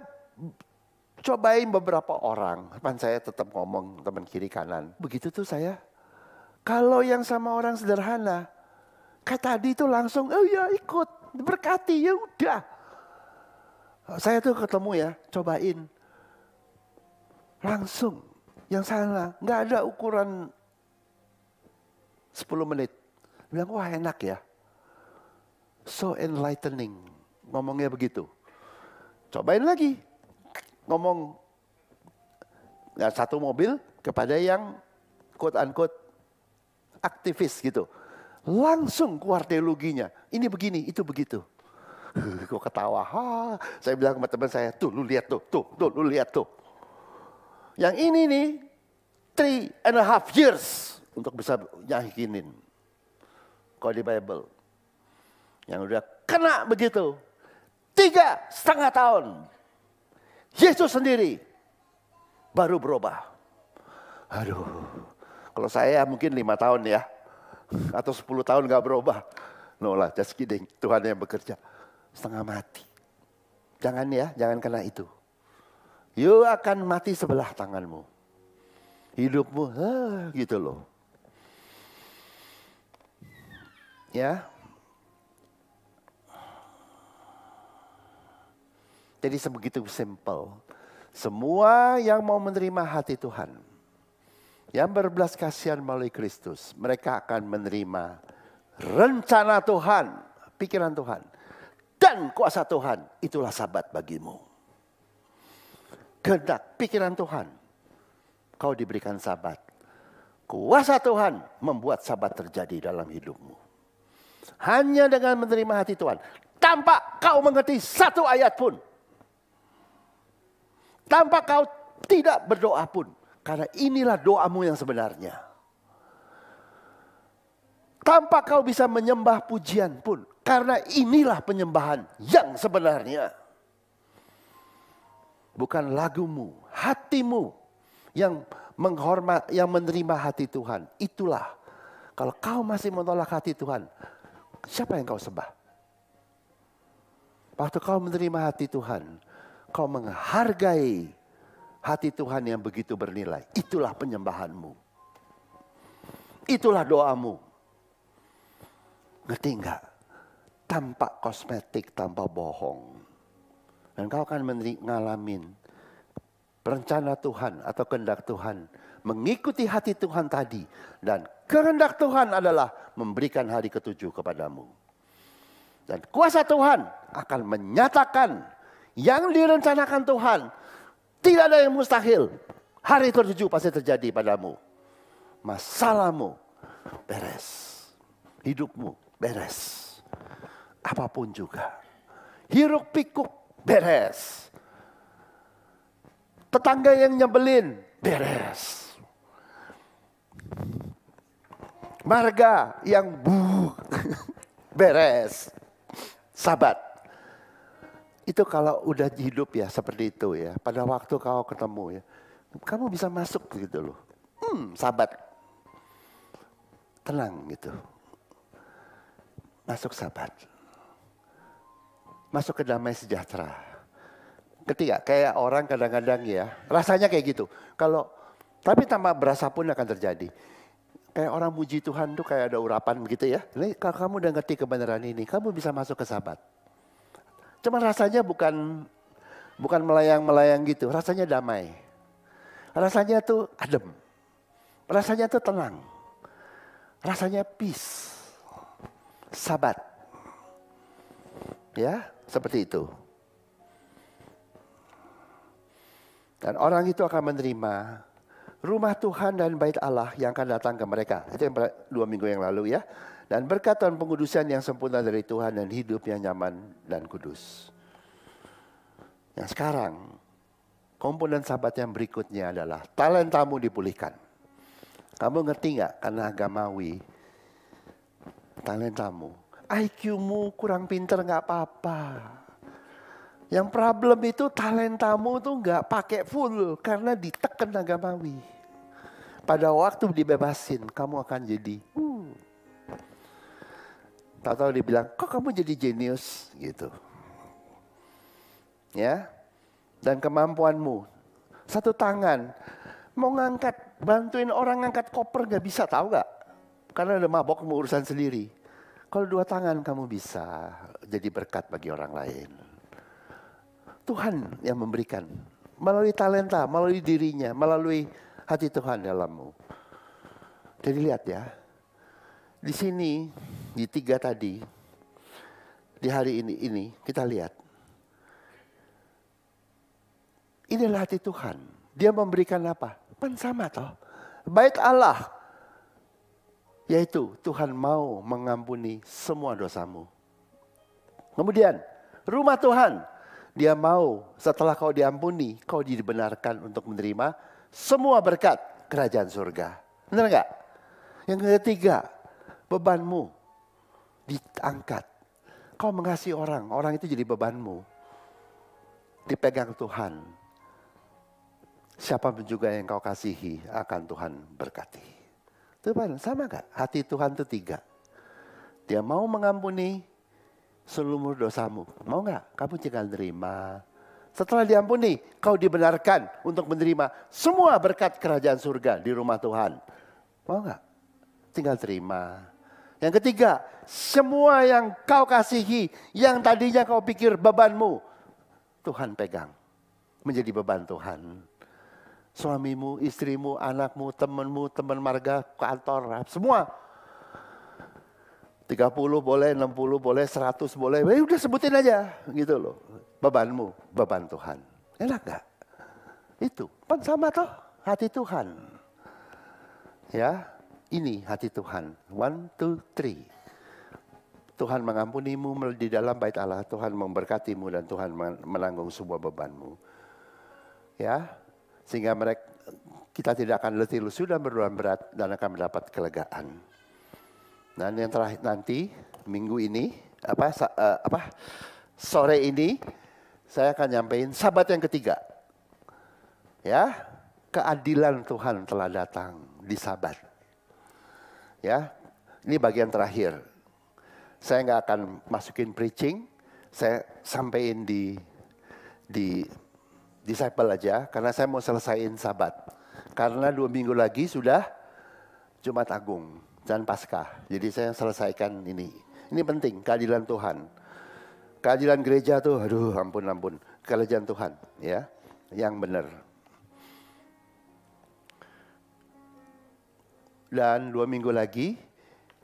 cobain beberapa orang, teman saya tetap ngomong teman kiri kanan. Begitu tuh saya. Kalau yang sama orang sederhana, kayak tadi itu langsung, oh ya ikut, berkati ya udah saya tuh ketemu ya, cobain. Langsung yang sana, nggak ada ukuran 10 menit. Bilang, wah enak ya. So enlightening. Ngomongnya begitu. Cobain lagi. Ngomong ya, satu mobil kepada yang quote unquote aktivis gitu. Langsung keluar teologinya. Ini begini, itu begitu. Gue ketawa. Ha. Saya bilang ke teman saya, tuh lu lihat tuh, tuh, tuh lu lihat tuh. Yang ini nih, three and a half years untuk bisa yakinin. Kalau di Bible. Yang udah kena begitu. Tiga setengah tahun. Yesus sendiri baru berubah. Aduh, kalau saya mungkin lima tahun ya. Atau sepuluh tahun gak berubah. No lah, just kidding. Tuhan yang bekerja setengah mati. Jangan ya, jangan kena itu. You akan mati sebelah tanganmu. Hidupmu gitu loh. Ya. Jadi sebegitu simple. Semua yang mau menerima hati Tuhan, yang berbelas kasihan melalui Kristus, mereka akan menerima rencana Tuhan, pikiran Tuhan dan kuasa Tuhan. Itulah sabat bagimu. Kedak pikiran Tuhan. Kau diberikan sabat. Kuasa Tuhan membuat sabat terjadi dalam hidupmu. Hanya dengan menerima hati Tuhan. Tanpa kau mengerti satu ayat pun. Tanpa kau tidak berdoa pun. Karena inilah doamu yang sebenarnya. Tanpa kau bisa menyembah pujian pun. Karena inilah penyembahan yang sebenarnya. Bukan lagumu, hatimu yang menghormat, yang menerima hati Tuhan. Itulah. Kalau kau masih menolak hati Tuhan, siapa yang kau sembah? Waktu kau menerima hati Tuhan, kau menghargai hati Tuhan yang begitu bernilai. Itulah penyembahanmu. Itulah doamu. Ngerti enggak? tanpa kosmetik, tanpa bohong. Dan kau akan mengalami rencana Tuhan atau kehendak Tuhan. Mengikuti hati Tuhan tadi. Dan kehendak Tuhan adalah memberikan hari ketujuh kepadamu. Dan kuasa Tuhan akan menyatakan yang direncanakan Tuhan. Tidak ada yang mustahil. Hari ketujuh pasti terjadi padamu. Masalahmu beres. Hidupmu beres apapun juga. Hiruk pikuk beres. Tetangga yang nyebelin beres. Marga yang bu beres. Sabat. Itu kalau udah hidup ya seperti itu ya. Pada waktu kau ketemu ya. Kamu bisa masuk gitu loh. Hmm, sabat. Tenang gitu. Masuk sabat masuk ke damai sejahtera. Ketiga, kayak orang kadang-kadang ya, rasanya kayak gitu. Kalau tapi tanpa berasa pun akan terjadi. Kayak orang muji Tuhan tuh kayak ada urapan gitu ya. Ini kalau kamu udah ngerti kebenaran ini, kamu bisa masuk ke sabat. Cuma rasanya bukan bukan melayang-melayang gitu, rasanya damai. Rasanya tuh adem. Rasanya tuh tenang. Rasanya peace. Sabat. Ya, seperti itu. Dan orang itu akan menerima rumah Tuhan dan bait Allah yang akan datang ke mereka. Itu yang dua minggu yang lalu ya. Dan berkat dan pengudusan yang sempurna dari Tuhan dan hidup yang nyaman dan kudus. Yang sekarang, komponen sahabat yang berikutnya adalah talentamu dipulihkan. Kamu ngerti nggak karena agamawi talentamu IQ-mu kurang pinter nggak apa-apa. Yang problem itu talentamu tuh nggak pakai full karena diteken agamawi. Pada waktu dibebasin kamu akan jadi hmm. Tak tahu dibilang kok kamu jadi jenius gitu. Ya. Dan kemampuanmu. Satu tangan mau ngangkat bantuin orang ngangkat koper nggak bisa tahu nggak? Karena udah mabok mau urusan sendiri kalau dua tangan kamu bisa jadi berkat bagi orang lain. Tuhan yang memberikan melalui talenta, melalui dirinya, melalui hati Tuhan dalammu. Jadi lihat ya, di sini di tiga tadi di hari ini ini kita lihat inilah hati Tuhan. Dia memberikan apa? Pan sama toh. Baik Allah yaitu Tuhan mau mengampuni semua dosamu. Kemudian rumah Tuhan. Dia mau setelah kau diampuni, kau dibenarkan untuk menerima semua berkat kerajaan surga. Benar enggak? Yang ketiga, bebanmu diangkat. Kau mengasihi orang, orang itu jadi bebanmu. Dipegang Tuhan. Siapa pun juga yang kau kasihi akan Tuhan berkati. Tuhan, sama gak? Hati Tuhan itu tiga. Dia mau mengampuni seluruh dosamu. Mau gak? Kamu tinggal terima. Setelah diampuni, kau dibenarkan untuk menerima semua berkat kerajaan surga di rumah Tuhan. Mau gak? Tinggal terima. Yang ketiga, semua yang kau kasihi, yang tadinya kau pikir bebanmu, Tuhan pegang. Menjadi beban Tuhan. Suamimu, istrimu, anakmu, temanmu, teman marga, kantor, nah, semua. 30 boleh, 60 boleh, 100 boleh. Ya udah sebutin aja gitu loh. Bebanmu, beban Tuhan. Enak gak? Itu, kan sama toh hati Tuhan. Ya, ini hati Tuhan. One, two, three. Tuhan mengampunimu di dalam bait Allah, Tuhan memberkatimu dan Tuhan menanggung semua bebanmu. Ya, sehingga mereka, kita tidak akan letih lesu dan berbeban berat dan akan mendapat kelegaan. Dan yang terakhir nanti minggu ini apa sa, uh, apa sore ini saya akan nyampein sabat yang ketiga. Ya, keadilan Tuhan telah datang di sabat. Ya, ini bagian terakhir. Saya nggak akan masukin preaching, saya sampaikan di di disciple aja, karena saya mau selesaiin sabat. Karena dua minggu lagi sudah Jumat Agung dan Paskah. Jadi saya selesaikan ini. Ini penting, keadilan Tuhan. Keadilan gereja tuh, aduh ampun ampun. Keadilan Tuhan ya, yang benar. Dan dua minggu lagi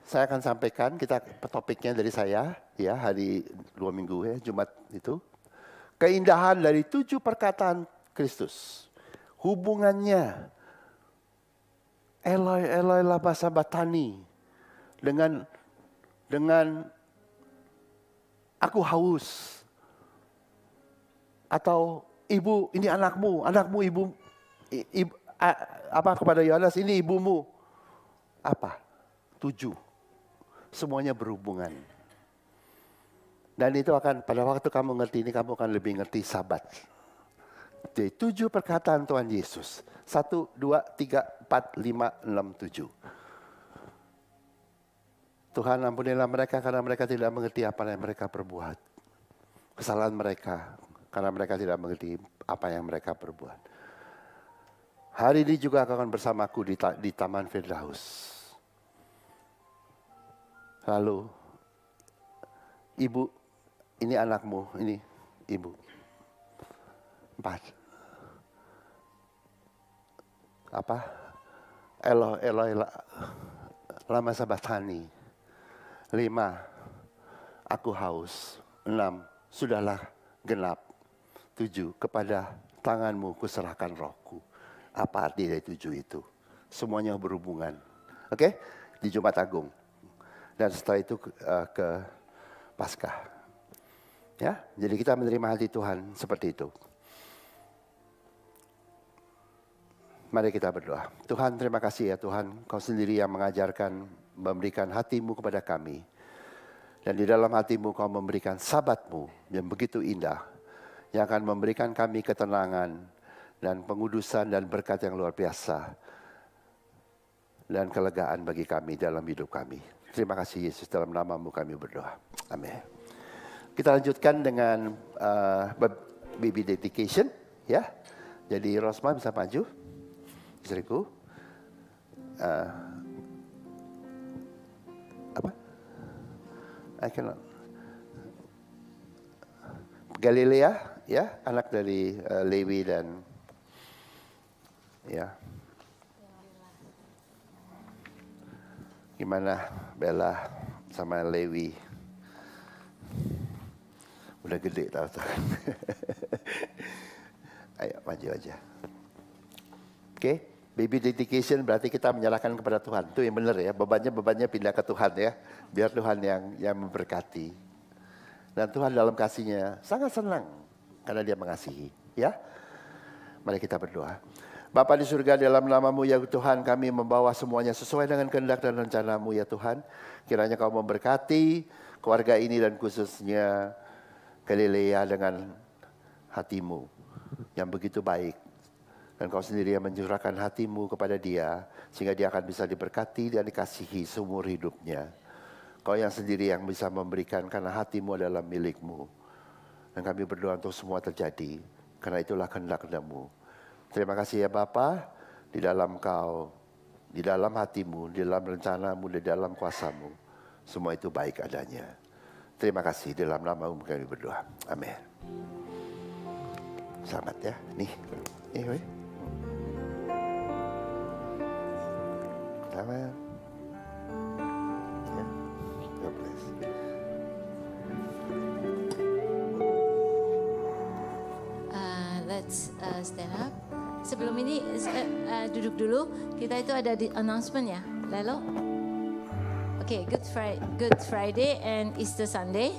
saya akan sampaikan kita topiknya dari saya ya hari dua minggu ya Jumat itu Keindahan dari tujuh perkataan Kristus. Hubungannya. Eloi, Eloi lama sabatani. Dengan, dengan aku haus. Atau ibu, ini anakmu, anakmu ibu, ibu apa kepada Yohanes, ini ibumu. Apa? Tujuh. Semuanya berhubungan. Dan itu akan pada waktu kamu ngerti ini kamu akan lebih ngerti sabat. Jadi tujuh perkataan Tuhan Yesus. Satu, dua, tiga, empat, lima, enam, tujuh. Tuhan ampunilah mereka karena mereka tidak mengerti apa yang mereka perbuat. Kesalahan mereka karena mereka tidak mengerti apa yang mereka perbuat. Hari ini juga akan bersamaku di, ta di Taman Firdaus. Lalu ibu ini anakmu, ini ibu. Empat. Apa? Elo, elo, elo. Lama sabatani. Lima. Aku haus. Enam. Sudahlah genap. Tujuh. Kepada tanganmu kuserahkan rohku. Apa arti dari tujuh itu? Semuanya berhubungan. Oke? Okay? Di Jumat Agung. Dan setelah itu ke, eh, ke Paskah. Ya, jadi kita menerima hati Tuhan seperti itu. Mari kita berdoa. Tuhan terima kasih ya Tuhan. Kau sendiri yang mengajarkan memberikan hatimu kepada kami. Dan di dalam hatimu kau memberikan sabatmu yang begitu indah. Yang akan memberikan kami ketenangan dan pengudusan dan berkat yang luar biasa. Dan kelegaan bagi kami dalam hidup kami. Terima kasih Yesus dalam namamu kami berdoa. Amin. Kita lanjutkan dengan uh, baby dedication ya. Jadi Rosma bisa maju, istriku. Uh, eh, apa? I cannot. Galilea ya, anak dari uh, eh, Lewi dan ya. Gimana Bella sama Lewi? Udah gede tahu Ayo maju aja. Oke, okay. baby dedication berarti kita menyalahkan kepada Tuhan. Itu yang benar ya, bebannya bebannya pindah ke Tuhan ya. Biar Tuhan yang yang memberkati. Dan Tuhan dalam kasihnya sangat senang karena dia mengasihi. Ya, mari kita berdoa. Bapa di surga dalam namamu ya Tuhan kami membawa semuanya sesuai dengan kehendak dan rencanamu ya Tuhan. Kiranya kau memberkati keluarga ini dan khususnya Galilea dengan hatimu yang begitu baik. Dan kau sendiri yang mencurahkan hatimu kepada dia sehingga dia akan bisa diberkati dan dikasihi seumur hidupnya. Kau yang sendiri yang bisa memberikan karena hatimu adalah milikmu. Dan kami berdoa untuk semua terjadi karena itulah kehendak kendamu. Terima kasih ya Bapa di dalam kau, di dalam hatimu, di dalam rencanamu, di dalam kuasamu. Semua itu baik adanya. Terima kasih dalam nama umum kami berdoa. Amin. Selamat ya. Nih. Nih, weh. Selamat. Ya. God bless. Uh, let's uh, stand up. Sebelum ini uh, uh, duduk dulu. Kita itu ada di announcement ya. Lelo okay, Good Friday, Good Friday and Easter Sunday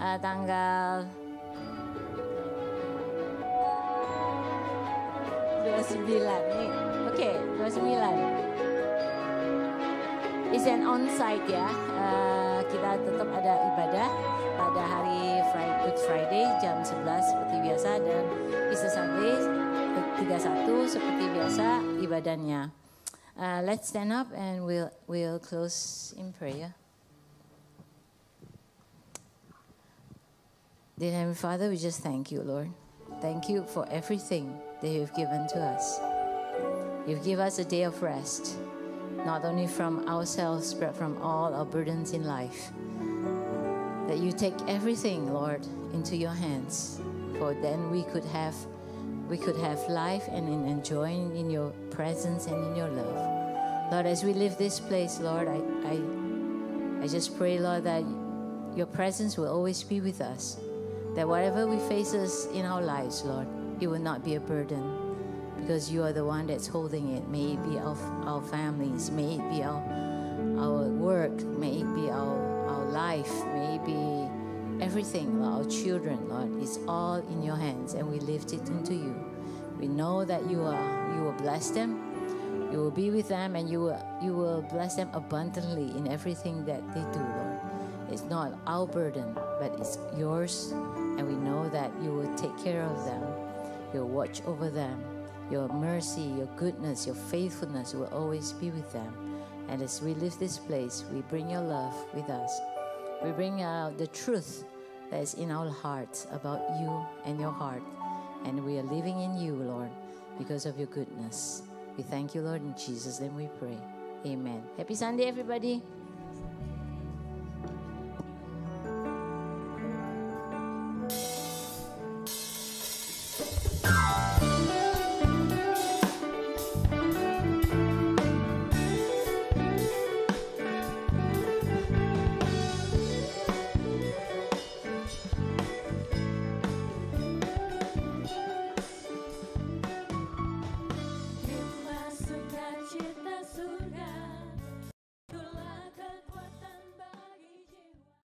uh, tanggal 29 sembilan. Oke, eh. okay, 29. It's an on-site ya. Uh, kita tetap ada ibadah pada hari Friday, Good Friday jam 11 seperti biasa dan Easter Sunday 31 seperti biasa ibadahnya. Uh, let's stand up and we'll, we'll close in prayer. Dear Heavenly Father, we just thank you, Lord. Thank you for everything that you've given to us. You've given us a day of rest, not only from ourselves, but from all our burdens in life. That you take everything, Lord, into your hands, for then we could have we could have life and in enjoying in your presence and in your love. Lord, as we leave this place, Lord, I, I, I just pray, Lord, that your presence will always be with us. That whatever we faces in our lives, Lord, it will not be a burden because you are the one that's holding it. May it be our, our families, may it be our, our work, may it be our, our life, may it be Everything, Lord, our children, Lord, is all in your hands and we lift it into you. We know that you are you will bless them, you will be with them and you will you will bless them abundantly in everything that they do, Lord. It's not our burden, but it's yours, and we know that you will take care of them, you'll watch over them. Your mercy, your goodness, your faithfulness will always be with them. And as we leave this place, we bring your love with us we bring out uh, the truth that is in our hearts about you and your heart. And we are living in you, Lord, because of your goodness. We thank you, Lord. In Jesus' name we pray. Amen. Happy Sunday, everybody.